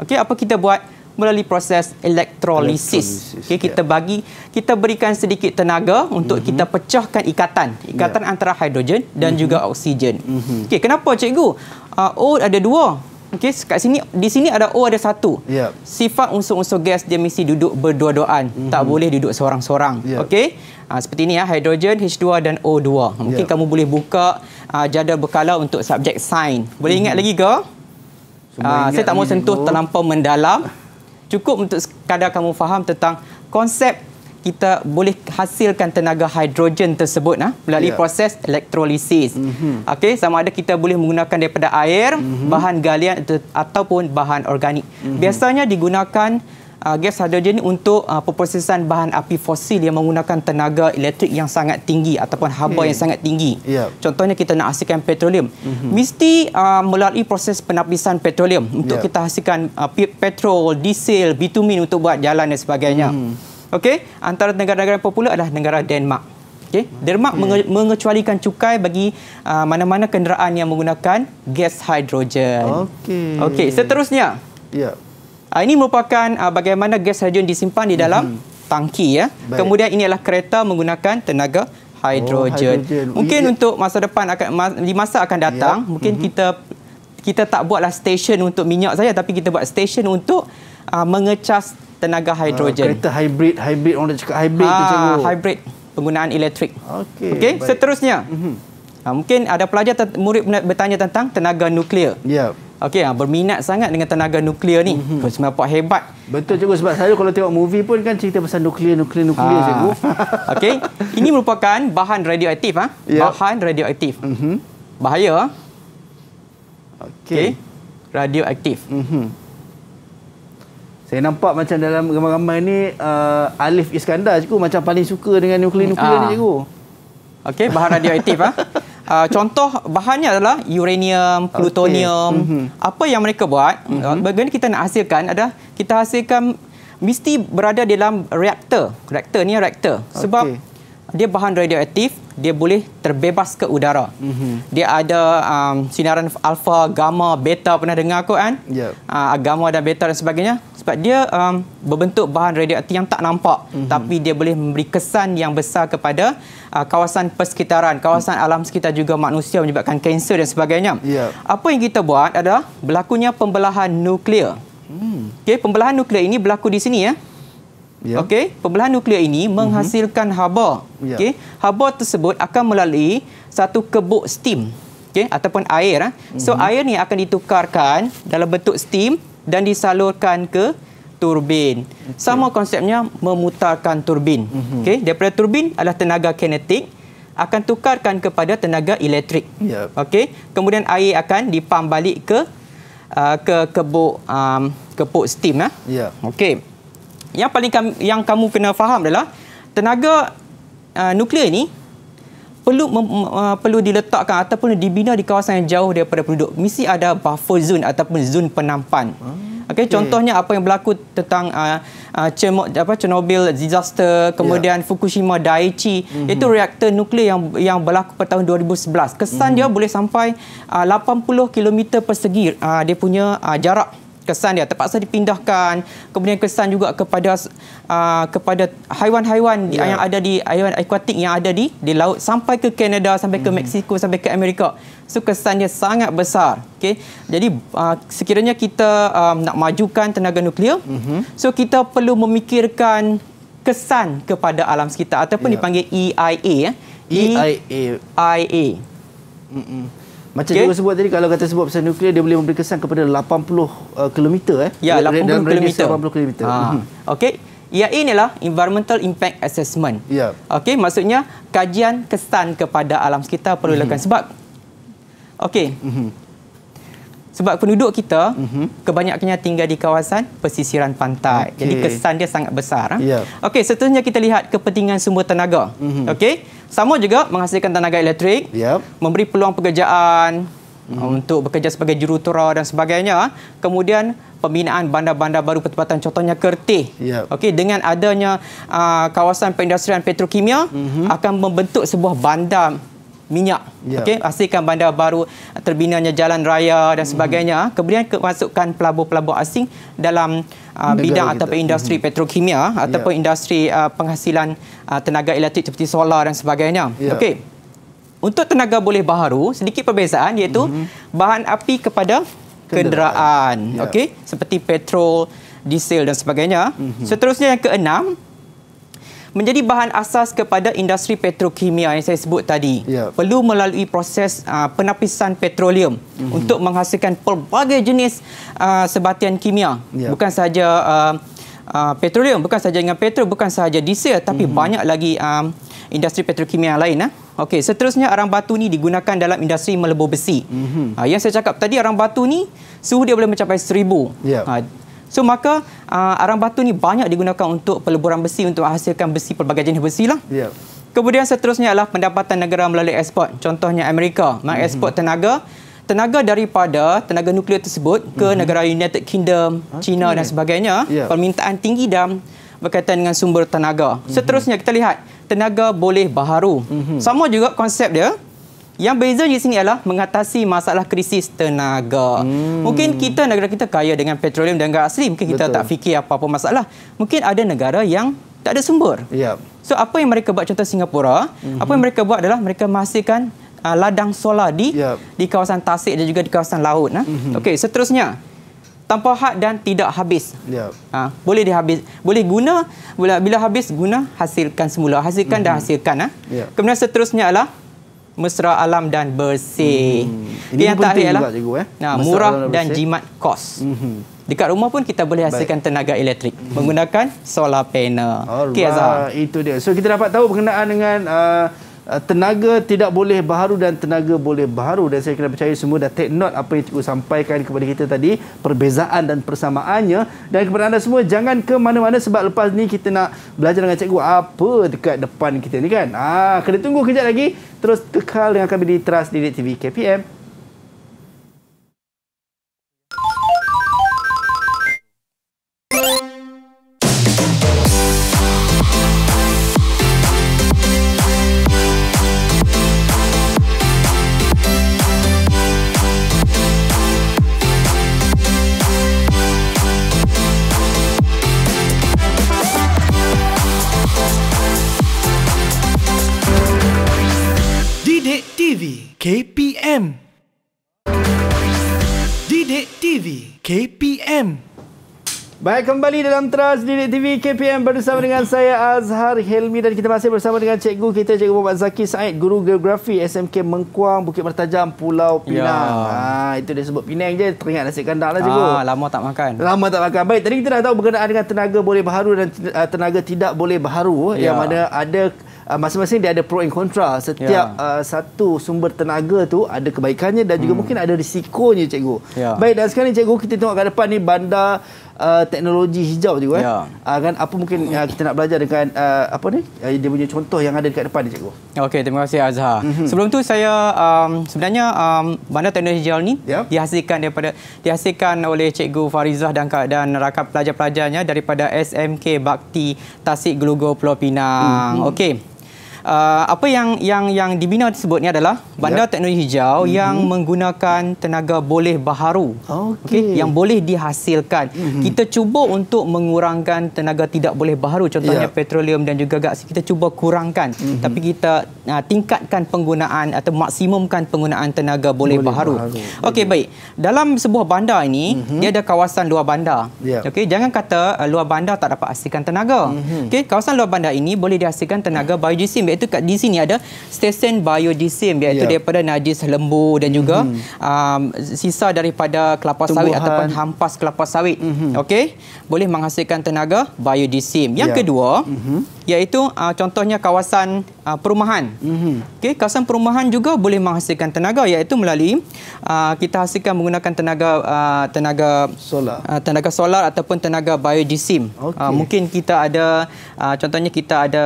Okey, apa kita buat? melalui proses elektrolisis. Okey kita yeah. bagi kita berikan sedikit tenaga untuk mm -hmm. kita pecahkan ikatan, ikatan yeah. antara hidrogen dan mm -hmm. juga oksigen. Mm -hmm. Okey kenapa cikgu? Uh, o ada dua. Okey kat sini di sini ada O ada satu. Yeah. Sifat unsur-unsur gas dia mesti duduk berdua-duaan, mm -hmm. tak boleh duduk seorang-seorang. Yeah. Okey. Aa, ah, seperti ini ya, hidrogen, H2 dan O2. Mungkin yeah. kamu boleh buka aa, ah, jadual berkala untuk subjek sains Boleh mhm. ingat mm-hmm. lagi ke? Aa, ah, saya tak mau sentuh oh. terlampau mendalam. Cukup untuk sekadar kamu faham tentang konsep kita boleh hasilkan tenaga hidrogen tersebut nah, melalui yeah. proses elektrolisis. Mm-hmm. Okey, sama ada kita boleh menggunakan daripada air, mm-hmm. bahan galian atau, ataupun bahan organik. Mm-hmm. Biasanya digunakan uh, gas hidrogen untuk uh, ah, pemprosesan bahan api fosil yang menggunakan tenaga elektrik yang sangat tinggi ataupun haba yang hmm. sangat tinggi. Yep. Contohnya kita nak hasilkan petroleum. Mm-hmm. Mesti uh, melalui proses penapisan petroleum untuk yep. kita hasilkan uh, petrol, diesel, bitumen untuk buat jalan dan sebagainya. Mm-hmm. Okey, antara negara-negara popular adalah negara Denmark. Okay. Hmm. Denmark okay. Hmm. menge- mengecualikan cukai bagi uh, mana-mana kenderaan yang menggunakan gas hidrogen. Okey. Okey, seterusnya. Ya. Yep. Uh, ini merupakan uh, bagaimana gas hidrogen disimpan di dalam mm-hmm. tangki ya. Baik. Kemudian ini adalah kereta menggunakan tenaga hidrogen. Oh, mungkin ini... untuk masa depan akan di masa akan datang, yeah. mungkin mm-hmm. kita kita tak buatlah stesen untuk minyak saja tapi kita buat stesen untuk uh, mengecas tenaga hidrogen. Uh, kereta hybrid, hybrid orang cakap hybrid uh, tu hybrid penggunaan elektrik. Okey. Okey, seterusnya. Mm-hmm. mungkin ada pelajar murid bertanya tentang tenaga nuklear. Yeah. Okey, ha, berminat sangat dengan tenaga nuklear ni. Mm-hmm. Sebab hebat. Betul juga sebab saya kalau tengok movie pun kan cerita pasal nuklear, nuklear, nuklear ha. Ah. cikgu. Okey, ini merupakan bahan radioaktif. Ha? Ah. Ya. Yep. Bahan radioaktif. Mm-hmm. Bahaya. Okey. Okay. Radioaktif. Mm-hmm. Saya nampak macam dalam ramai-ramai ni, uh, Alif Iskandar cikgu macam paling suka dengan nuklear-nuklear ha. ni cikgu. Okey, bahan radioaktif. Okey. ha? uh, contoh bahannya adalah uranium, plutonium. Okay. Mm-hmm. Apa yang mereka buat, mm-hmm. bagaimana kita nak hasilkan adalah kita hasilkan mesti berada dalam reaktor. Reaktor ni reaktor. Sebab dia bahan radioaktif, dia boleh terbebas ke udara. Mm -hmm. Dia ada um, sinaran alfa, gamma, beta pernah dengar aku kan? Yep. Uh, ah, gamma dan beta dan sebagainya. Sebab dia um, berbentuk bahan radioaktif yang tak nampak. Mm -hmm. Tapi dia boleh memberi kesan yang besar kepada uh, kawasan persekitaran, kawasan mm. alam sekitar juga manusia menyebabkan kanser dan sebagainya. Yep. Apa yang kita buat adalah berlakunya pembelahan nuklear. Mm. Okay, pembelahan nuklear ini berlaku di sini ya. Eh? Yeah. Okey, pembelahan nuklear ini mhm. menghasilkan mm-hmm. haba. Yeah. Okey, haba tersebut akan melalui satu kebuk steam. Okey, ataupun air Mm-hmm. So mhm. air ni akan ditukarkan dalam bentuk steam dan disalurkan ke turbin. Okay. Sama konsepnya memutarkan turbin. Mm-hmm. Okey, daripada turbin adalah tenaga kinetik akan tukarkan kepada tenaga elektrik. Yeah. Okey, kemudian air akan dipam balik ke uh, ke kebuk um, kebuk steam ah. Ya. Yeah. Okey yang paling kam, yang kamu kena faham adalah tenaga uh, nuklear ini perlu mem, uh, perlu diletakkan ataupun dibina di kawasan yang jauh daripada penduduk. Mesti ada buffer zone ataupun zone penampan. Ah, okey, okay. contohnya apa yang berlaku tentang uh, uh, apa Chernobyl disaster, kemudian yeah. Fukushima Daiichi, mm -hmm. itu reaktor nuklear yang yang berlaku pada tahun 2011. Kesan mm -hmm. dia boleh sampai uh, 80 km persegi uh, dia punya uh, jarak kesan dia terpaksa dipindahkan kemudian kesan juga kepada uh, kepada haiwan-haiwan yeah. yang ada di haiwan akuatik yang ada di di laut sampai ke Kanada sampai ke mhm. Mexico sampai ke Amerika so kesan dia sangat besar okey jadi uh, sekiranya kita um, nak majukan tenaga nuklear mm-hmm. so kita perlu memikirkan kesan kepada alam sekitar ataupun yeah. dipanggil EIA ya EIA eh. e EIA mm-hmm. Macam okay. juga sebut tadi kalau kata sebut pasal nuklear dia boleh memberi kesan kepada 80 uh, km eh. Ya, 80 km. 80 km. Ha. Okey. IAE inilah environmental impact assessment. Ya. Okey, maksudnya kajian kesan kepada alam sekitar perlu dilakukan mm -hmm. sebab Okey. Mm -hmm sebab penduduk kita mm-hmm. kebanyakannya tinggal di kawasan pesisiran pantai. Okay. Jadi kesan dia sangat besar. Yeah. Okey, seterusnya kita lihat kepentingan sumber tenaga. Mm-hmm. Okey. Sama juga menghasilkan tenaga elektrik, yep. memberi peluang pekerjaan mm-hmm. untuk bekerja sebagai jurutera dan sebagainya. Kemudian pembinaan bandar-bandar baru pertempatan contohnya Kertih. Yep. Okey, dengan adanya uh, kawasan perindustrian petrokimia mm-hmm. akan membentuk sebuah bandar minyak. Yeah. Okey, hasilkan bandar baru terbinanya jalan raya dan hmm. sebagainya. Mm. Kemudian masukkan pelabur-pelabur asing dalam uh, bidang kita. ataupun industri mm. petrokimia ya. ataupun yeah. industri uh, penghasilan uh, tenaga elektrik seperti solar dan sebagainya. Yeah. Okey. Untuk tenaga boleh baharu, sedikit perbezaan iaitu mm-hmm. bahan api kepada kenderaan. kenderaan. Yeah. Okey, seperti petrol, diesel dan sebagainya. Mm-hmm. Seterusnya yang keenam, menjadi bahan asas kepada industri petrokimia yang saya sebut tadi. Yeah. Perlu melalui proses uh, penapisan petroleum mm -hmm. untuk menghasilkan pelbagai jenis uh, sebatian kimia. Yeah. Bukan sahaja uh, uh, petroleum, bukan sahaja dengan petrol, bukan sahaja diesel tapi mm -hmm. banyak lagi um, industri petrokimia yang lain. Eh? Okey, seterusnya arang batu ni digunakan dalam industri melebur besi. Mm -hmm. uh, yang saya cakap tadi arang batu ni suhu dia boleh mencapai seribu. Yeah. Uh, So maka uh, arang batu ni banyak digunakan untuk peleburan besi untuk menghasilkan besi pelbagai jenis besi lah. Yeah. Kemudian seterusnya adalah pendapatan negara melalui ekspor. Contohnya Amerika mengekspor mm-hmm. tenaga tenaga daripada tenaga nuklear tersebut ke mm-hmm. negara United Kingdom, okay. China dan sebagainya. Yeah. Permintaan tinggi dan berkaitan dengan sumber tenaga. Mm-hmm. Seterusnya kita lihat tenaga boleh baharu. Mm-hmm. Sama juga konsep dia. Yang beza di sini ialah mengatasi masalah krisis tenaga. Hmm. Mungkin kita negara kita kaya dengan petroleum dan gas asli. Mungkin kita Betul. tak fikir apa-apa masalah. Mungkin ada negara yang tak ada sumber. Yep. So apa yang mereka buat contoh Singapura, mm -hmm. apa yang mereka buat adalah mereka masihkan uh, ladang solar di yep. di kawasan tasik dan juga di kawasan laut. Nah. Mm -hmm. Okey, seterusnya. Tanpa had dan tidak habis. Yep. Ha, ah, boleh dihabis, boleh guna, bila, bila habis guna, hasilkan semula. Hasilkan mm -hmm. dan mhm. hasilkan. Ha. Yep. Kemudian seterusnya adalah mesra alam dan bersih. Hmm. Ini yang penting juga, ialah, cikgu. Eh? Nah, murah dan, dan jimat kos. Hmm. Dekat rumah pun kita boleh hasilkan Baik. tenaga elektrik hmm. menggunakan solar panel. Okey, Itu dia. So, kita dapat tahu berkenaan dengan... Uh, Eh, tenaga tidak boleh baharu dan tenaga boleh baharu dan saya kena percaya semua dah take note apa yang cikgu sampaikan kepada kita tadi perbezaan dan persamaannya dan kepada anda semua jangan ke mana-mana sebab lepas ni kita nak belajar dengan cikgu apa dekat depan kita ni kan ah kena tunggu kejap lagi terus kekal dengan kami di Trust Didik TV KPM TV KPM Didik TV KPM Baik kembali dalam teras Didik TV KPM bersama dengan saya Azhar Helmi dan kita masih bersama dengan cikgu kita Cikgu Muhammad Zaki Said Guru Geografi SMK Mengkuang Bukit Bertajam Pulau ya. Pinang. Ya. Ha, itu dia sebut Pinang je teringat nasi kandar lah cikgu. Ha, lama tak makan. Lama tak makan. Baik tadi kita dah tahu berkenaan dengan tenaga boleh baharu dan ah, tenaga tidak boleh baharu ya. yang mana ada uh, masing-masing dia ada pro and contra setiap yeah. Ya. uh, satu sumber tenaga tu ada kebaikannya dan juga hmm. mungkin ada risikonya cikgu. Yeah. Baik dan sekarang ni cikgu kita tengok ke depan ni bandar uh, teknologi hijau juga. eh. Uh, kan apa mungkin uh, kita nak belajar dengan uh, apa ni uh, dia punya contoh yang ada dekat depan ni cikgu. Okey terima kasih Azhar. Mm-hmm. Sebelum tu saya um, sebenarnya um, bandar teknologi hijau ni yeah. dihasilkan daripada dihasilkan oleh cikgu Farizah dan dan rakan pelajar-pelajarnya daripada SMK Bakti Tasik Gelugur Pulau Pinang. Mm-hmm. Okey. Uh, apa yang yang yang dibina tersebut ni adalah bandar yeah. teknologi hijau mm-hmm. yang menggunakan tenaga boleh baharu. Okey. Okay, yang boleh dihasilkan. Mm-hmm. Kita cuba untuk mengurangkan tenaga tidak boleh baharu contohnya yeah. petroleum dan juga gas. Kita cuba kurangkan mm-hmm. tapi kita uh, tingkatkan penggunaan atau maksimumkan penggunaan tenaga boleh, boleh baharu. baharu. Okey okay. baik. Dalam sebuah bandar ini mm-hmm. dia ada kawasan luar bandar. Yeah. Okey jangan kata uh, luar bandar tak dapat hasilkan tenaga. Mm-hmm. Okey kawasan luar bandar ini boleh dihasilkan tenaga mm-hmm. biojisim iaitu kat di sini ada stesen biodisim iaitu yeah. daripada najis lembu dan juga mm-hmm. um, sisa daripada kelapa Tumbuhan. sawit ataupun hampas kelapa sawit. Mm-hmm. Okey, boleh menghasilkan tenaga biodisim. Yang yeah. kedua, mm-hmm. iaitu uh, contohnya kawasan uh, perumahan. Mm -hmm. okay, kawasan perumahan juga boleh menghasilkan tenaga iaitu melalui uh, kita hasilkan menggunakan tenaga uh, tenaga solar. Uh, tenaga solar ataupun tenaga biogisim. Okay. Uh, mungkin kita ada uh, contohnya kita ada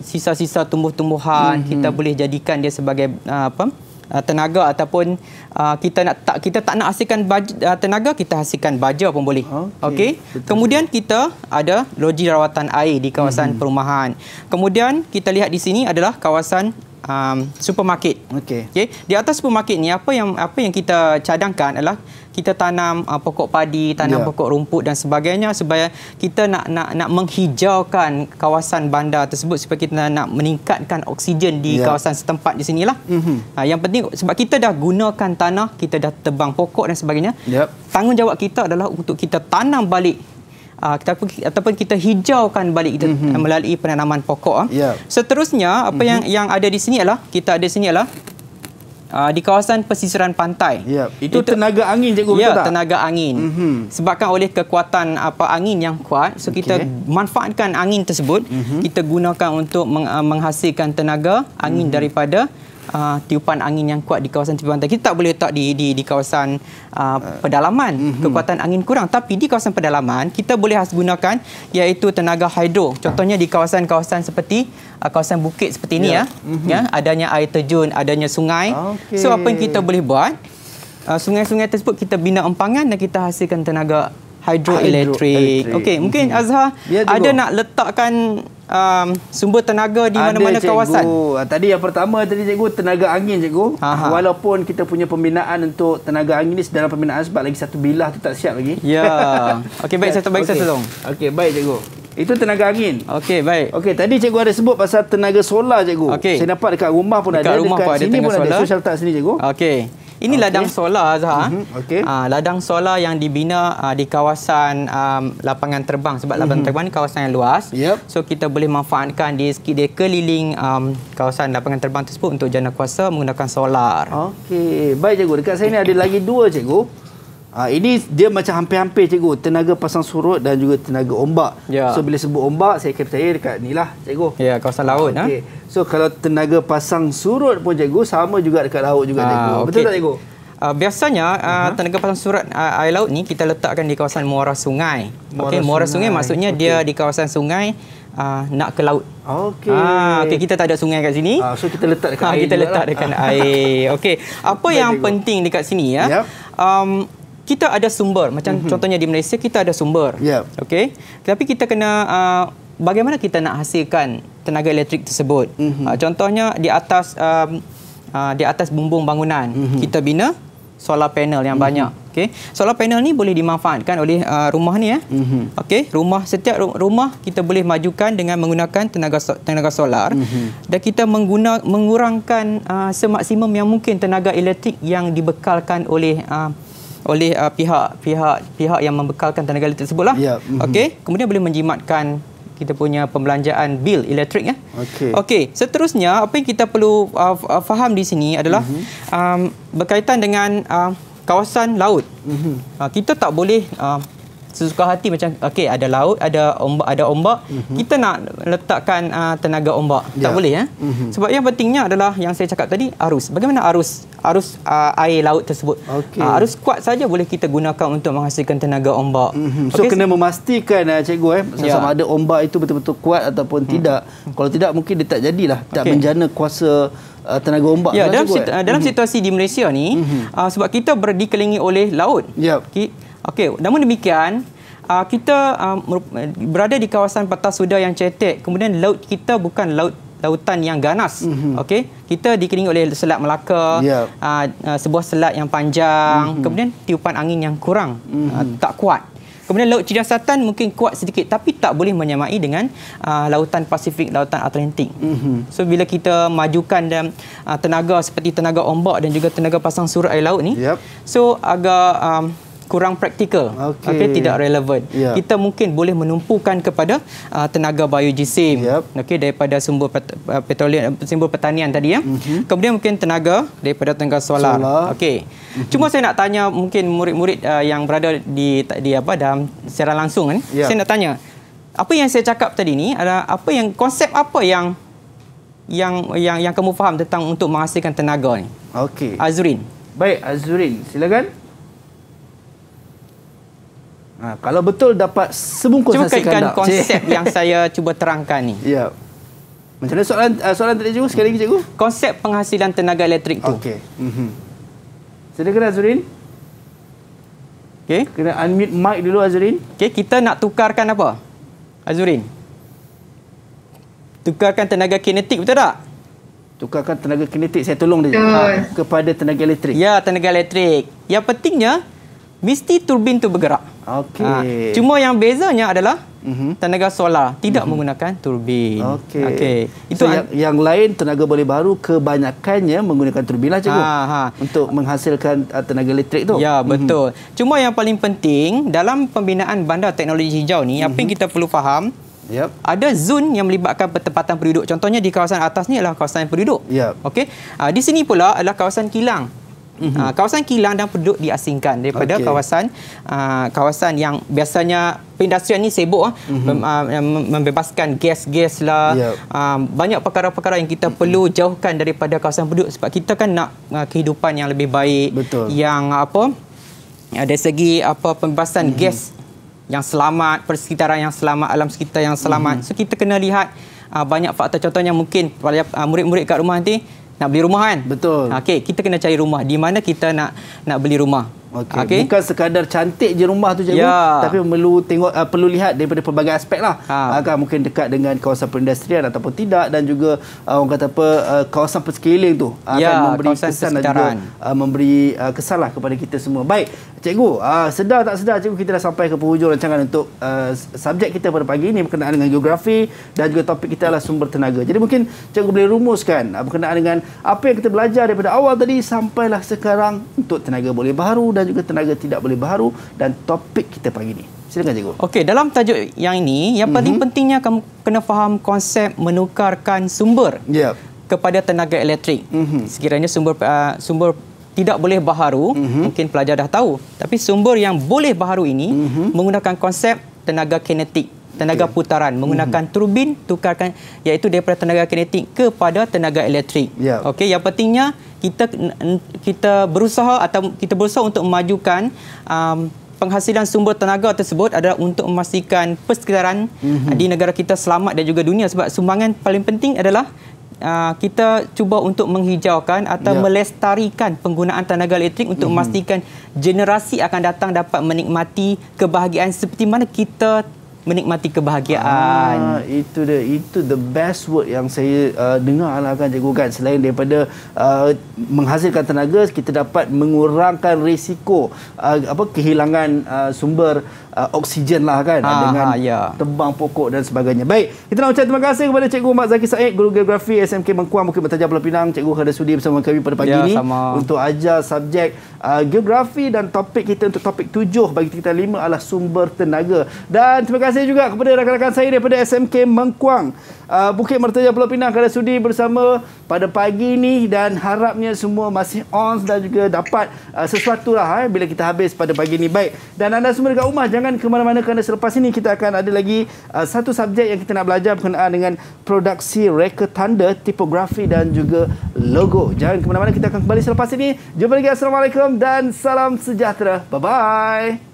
sisa-sisa tumbuh-tumbuhan mm -hmm. kita boleh jadikan dia sebagai uh, apa? Uh, Uh, tenaga ataupun uh, kita nak tak kita tak nak hasilkan baja, uh, tenaga kita hasilkan baja pun boleh okey okay? kemudian kita ada loji rawatan air di kawasan hmm. perumahan kemudian kita lihat di sini adalah kawasan um, supermarket. Okey. Okey. Di atas supermarket ni apa yang apa yang kita cadangkan adalah kita tanam uh, pokok padi, tanam yeah. pokok rumput dan sebagainya supaya kita nak nak nak menghijaukan kawasan bandar tersebut supaya kita nak meningkatkan oksigen di yeah. kawasan setempat di sinilah. Mm -hmm. uh, yang penting sebab kita dah gunakan tanah, kita dah tebang pokok dan sebagainya. Yep. Tanggungjawab kita adalah untuk kita tanam balik ataupun, ah, ataupun kita hijaukan balik mm -hmm. melalui penanaman pokok. Yeah. Ya. Seterusnya apa mm -hmm. yang mhm. yang ada di sini adalah kita ada di sini adalah uh, ah, di kawasan pesisiran pantai. Yeah. Itu, itu tenaga angin cikgu yeah, betul ya, tak? Ya, tenaga angin. Mm -hmm. Sebabkan oleh kekuatan apa angin yang kuat, so okay. kita manfaatkan angin tersebut, mm -hmm. kita gunakan untuk menghasilkan tenaga angin mm -hmm. daripada uh, tiupan angin yang kuat di kawasan tepi pantai. Kita tak boleh letak di di, di kawasan uh, uh pedalaman. Uh, Kekuatan angin kurang. Tapi di kawasan pedalaman, kita boleh gunakan iaitu tenaga hidro. Contohnya di kawasan-kawasan seperti uh, kawasan bukit seperti ini. Yeah. Ya. Uh ya. mhm. -huh. ya, adanya air terjun, adanya sungai. Okay. So apa yang kita boleh buat, uh, sungai-sungai uh, tersebut kita bina empangan dan kita hasilkan tenaga hidroelektrik. Hidro okay, mungkin mhm. Azhar ya, ada nak letakkan um, sumber tenaga di mana-mana kawasan. Cikgu. Ah, tadi yang pertama tadi cikgu tenaga angin cikgu. Aha. Walaupun kita punya pembinaan untuk tenaga angin ni dalam pembinaan sebab lagi satu bilah tu tak siap lagi. Ya. Okey baik satu baik okay. satu tolong. Okey baik cikgu. Itu tenaga angin. Okey baik. Okey tadi cikgu ada sebut pasal tenaga solar cikgu. Okay. Saya dapat dekat rumah pun dekat ada rumah dekat pun sini ada pun solar. ada. Social tak sini cikgu. Okey. Ini okay. ladang solar Azhar. Mm -hmm. okay. uh, ah, ladang solar yang dibina uh, di kawasan um, lapangan terbang sebab mm -hmm. lapangan mhm. terbang ni kawasan yang luas. Yep. So kita boleh manfaatkan di sekitar dia keliling um, kawasan lapangan terbang tersebut untuk jana kuasa menggunakan solar. Okay, Baik cikgu, dekat saya ni ada lagi dua cikgu. Uh, ini dia macam hampir-hampir cikgu tenaga pasang surut dan juga tenaga ombak. Yeah. So bila sebut ombak saya kena percaya dekat lah cikgu. Ya kawasan laut okay. ha? So kalau tenaga pasang surut pun cikgu sama juga dekat laut juga uh, cikgu. Okay. Betul tak cikgu? Uh, biasanya uh, ah, uh -huh. tenaga pasang surut uh, air laut ni kita letakkan di kawasan muara sungai. Muara okay, muara sungai, maksudnya okay. dia di kawasan sungai uh, nak ke laut. Okay. Ah, okay, kita tak ada sungai kat sini. Uh, so kita letak dekat ha, air. Kita letak lah. dekat air. Okey. Apa yang penting dekat sini ya? Yep. Um kita ada sumber macam mm -hmm. contohnya di Malaysia kita ada sumber yeah. okey tapi kita kena uh, bagaimana kita nak hasilkan tenaga elektrik tersebut mm -hmm. uh, contohnya di atas um, uh, di atas bumbung bangunan mm -hmm. kita bina solar panel yang mm -hmm. banyak okey solar panel ni boleh dimanfaatkan oleh uh, rumah ni ya eh. mm -hmm. okey rumah setiap ru rumah kita boleh majukan dengan menggunakan tenaga so tenaga solar mm -hmm. dan kita mengguna mengurangkan uh, semaksimum yang mungkin tenaga elektrik yang dibekalkan oleh uh, oleh uh, pihak pihak pihak yang membekalkan tenaga listrik tersebutlah. Yeah. Mm-hmm. Okey, kemudian boleh menjimatkan kita punya pembelanjaan bil elektrik ya. Okey. Okey, seterusnya apa yang kita perlu uh, uh faham di sini adalah mm-hmm. um, berkaitan dengan uh, kawasan laut. Mm-hmm. Uh, kita tak boleh uh, sesuka hati macam okey ada laut ada ombak ada ombak mm -hmm. kita nak letakkan uh, tenaga ombak yeah. tak ya. boleh ya eh? mm -hmm. sebab yang pentingnya adalah yang saya cakap tadi arus bagaimana arus arus uh, air laut tersebut okay. uh, ah, arus kuat saja boleh kita gunakan untuk menghasilkan tenaga ombak mm -hmm. so okay. kena memastikan uh, cikgu eh sama, ya. -sama yeah. ada ombak itu betul-betul kuat ataupun mm -hmm. tidak kalau tidak mungkin dia tak jadilah tak okay. menjana kuasa Uh, tenaga ombak ya, lah, dalam, situ eh? dalam mm -hmm. situasi di Malaysia ni mm -hmm. uh, sebab kita berdikelilingi oleh laut yep. Ya. okay, Okey, namun demikian, uh, kita uh, eh, berada di kawasan batas sudah yang cetek. Kemudian laut kita bukan laut lautan yang ganas. Mm -hmm. Okey, kita dikelilingi oleh selat Melaka, yep. Ya. uh, uh, sebuah selat yang panjang, mm -hmm. kemudian tiupan angin yang kurang, mm -hmm. uh, tak kuat. Kemudian Laut Cina Selatan mungkin kuat sedikit tapi tak boleh menyamai dengan uh, Lautan Pasifik, Lautan Atlantik. Mm -hmm. So bila kita majukan dan uh, tenaga seperti tenaga ombak dan juga tenaga pasang surut air laut ni, yep. so agak um, kurang praktikal okay. okay tidak relevan yeah. kita mungkin boleh menumpukan kepada uh, tenaga biojisim, yep. okay daripada sumber pet uh, petroleum sumber pertanian tadi ya mm -hmm. kemudian mungkin tenaga daripada tenaga solar, solar. okey mm -hmm. cuma saya nak tanya mungkin murid-murid uh, yang berada di di apa dalam secara langsung kan yeah. saya nak tanya apa yang saya cakap tadi ni ada apa yang konsep apa yang yang yang yang kamu faham tentang untuk menghasilkan tenaga ni okey azrin baik Azurin, silakan Ha, kalau betul dapat sebungkus nasi kandak. Cuba kaitkan konsep yang saya cuba terangkan ni. Ya. Macam mana soalan, uh, soalan tadi cikgu? Sekali lagi cikgu. Konsep penghasilan tenaga elektrik tu. Okey. Mm-hmm. Sedekah Azrin. Okey. Kena unmute mic dulu Azrin. Okey, kita nak tukarkan apa? Azrin. Tukarkan tenaga kinetik betul tak? Tukarkan tenaga kinetik saya tolong dia. Ha, kepada tenaga elektrik. Ya, tenaga elektrik. Yang pentingnya mesti turbin tu bergerak. Okey. Ha, cuma yang bezanya adalah Mm-hmm. tenaga solar tidak mm-hmm. menggunakan turbin. Okey. Okey. Itu so, yang, yang lain tenaga boleh baru kebanyakannya menggunakan turbin lah cikgu. Ha, ha. Untuk menghasilkan uh, tenaga elektrik tu. Ya, mhm. betul. Mm-hmm. Cuma yang paling penting dalam pembinaan bandar teknologi hijau ni mm-hmm. apa yang mhm. kita perlu faham? Yep. Ada zon yang melibatkan pertempatan penduduk. Contohnya di kawasan atas ni adalah kawasan penduduk. Yep. Okey. Uh, di sini pula adalah kawasan kilang. Uh, kawasan kilang dan penduduk diasingkan daripada okay. kawasan uh, kawasan yang biasanya perindustrian ni sibuk uh, mm-hmm. uh, membebaskan gas-gas lah yep. Ya. uh, ah, banyak perkara-perkara yang kita mm-hmm. perlu jauhkan daripada kawasan penduduk sebab kita kan nak uh, kehidupan yang lebih baik Betul. yang uh, apa uh, segi apa pembebasan mm-hmm. gas yang selamat persekitaran yang selamat alam sekitar yang selamat mm-hmm. so kita kena lihat uh, banyak faktor contohnya mungkin uh, murid-murid kat rumah nanti nak beli rumah kan? Betul. Okey, kita kena cari rumah di mana kita nak nak beli rumah. Okey. Okay. Bukan sekadar cantik je rumah tu cikgu, ya. tapi perlu tengok uh, perlu lihat daripada pelbagai aspek lah. Ha. Agar mungkin dekat dengan kawasan perindustrian ataupun tidak dan juga uh, orang kata apa uh, kawasan persekiling tu ya, akan memberi kesan dan juga uh, memberi uh, kesan lah kepada kita semua. Baik, Cikgu, uh, sedar tak sedar cikgu kita dah sampai ke penghujung rancangan untuk uh, subjek kita pada pagi ini berkenaan dengan geografi dan juga topik kita adalah sumber tenaga. Jadi mungkin cikgu boleh rumuskan uh, berkenaan dengan apa yang kita belajar daripada awal tadi sampailah sekarang untuk tenaga boleh baru dan juga tenaga tidak boleh baru dan topik kita pagi ini. Silakan cikgu. Okey, dalam tajuk yang ini, yang paling mm-hmm. pentingnya kamu kena faham konsep menukarkan sumber. Ya. Yep kepada tenaga elektrik. Mm-hmm. Sekiranya sumber uh, sumber tidak boleh baharu, uh mhm. -huh. mungkin pelajar dah tahu. Tapi sumber yang boleh baharu ini uh mhm. -huh. menggunakan konsep tenaga kinetik, tenaga okay. putaran menggunakan uh mhm. -huh. turbin tukarkan iaitu daripada tenaga kinetik kepada tenaga elektrik. Yeah. Okey, yang pentingnya kita kita berusaha atau kita berusaha untuk memajukan um, penghasilan sumber tenaga tersebut adalah untuk memastikan persekitaran mm -hmm. di negara kita selamat dan juga dunia sebab sumbangan paling penting adalah Ah, kita cuba untuk menghijaukan atau ya. melestarikan penggunaan tenaga elektrik untuk mhm. memastikan generasi akan datang dapat menikmati kebahagiaan seperti mana kita menikmati kebahagiaan. Ah, itu dia. Itu the best word yang saya uh, dengar anak-anak cikgu kan. Selain daripada uh, menghasilkan tenaga, kita dapat mengurangkan risiko uh, apa kehilangan uh, sumber uh, oksigen lah kan. Ah, dengan ya. tebang pokok dan sebagainya. Baik, kita nak ucap terima kasih kepada Cikgu Mak Zaki Said, Guru Geografi SMK Mengkuang, Bukit Bertajam Pulau Pinang. Cikgu kerana sudi bersama kami pada pagi ya, ini sama. untuk ajar subjek uh, geografi dan topik kita untuk topik tujuh bagi kita lima adalah sumber tenaga. Dan terima kasih kasih juga kepada rakan-rakan saya daripada SMK Mengkuang uh, Bukit Mertaja Pulau Pinang kerana sudi bersama pada pagi ini dan harapnya semua masih on dan juga dapat uh, sesuatu lah eh, bila kita habis pada pagi ini baik dan anda semua dekat rumah jangan ke mana-mana kerana selepas ini kita akan ada lagi uh, satu subjek yang kita nak belajar berkenaan dengan produksi reka tanda tipografi dan juga logo jangan ke mana-mana kita akan kembali selepas ini jumpa lagi Assalamualaikum dan salam sejahtera bye-bye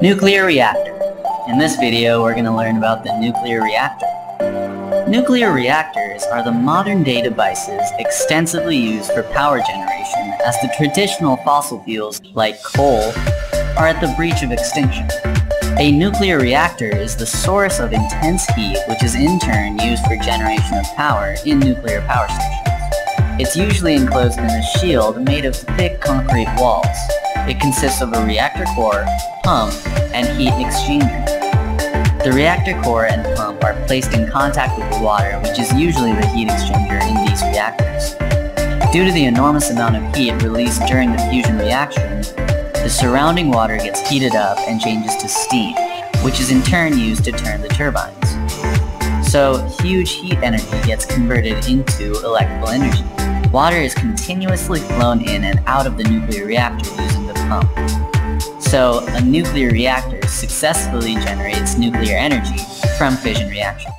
Nuclear reactor. In this video, we're going to learn about the nuclear reactor. Nuclear reactors are the modern-day devices extensively used for power generation as the traditional fossil fuels, like coal, are at the breach of extinction. A nuclear reactor is the source of intense heat which is in turn used for generation of power in nuclear power stations. It's usually enclosed in a shield made of thick concrete walls, it consists of a reactor core, pump, and heat exchanger. The reactor core and pump are placed in contact with water, which is usually the heat exchanger in these reactors. Due to the enormous amount of heat released during the fusion reaction, the surrounding water gets heated up and changes to steam, which is in turn used to turn the turbines. So, huge heat energy gets converted into electrical energy. Water is continuously flown in and out of the nuclear reactor using home. So a nuclear reactor successfully generates nuclear energy from fission reactions.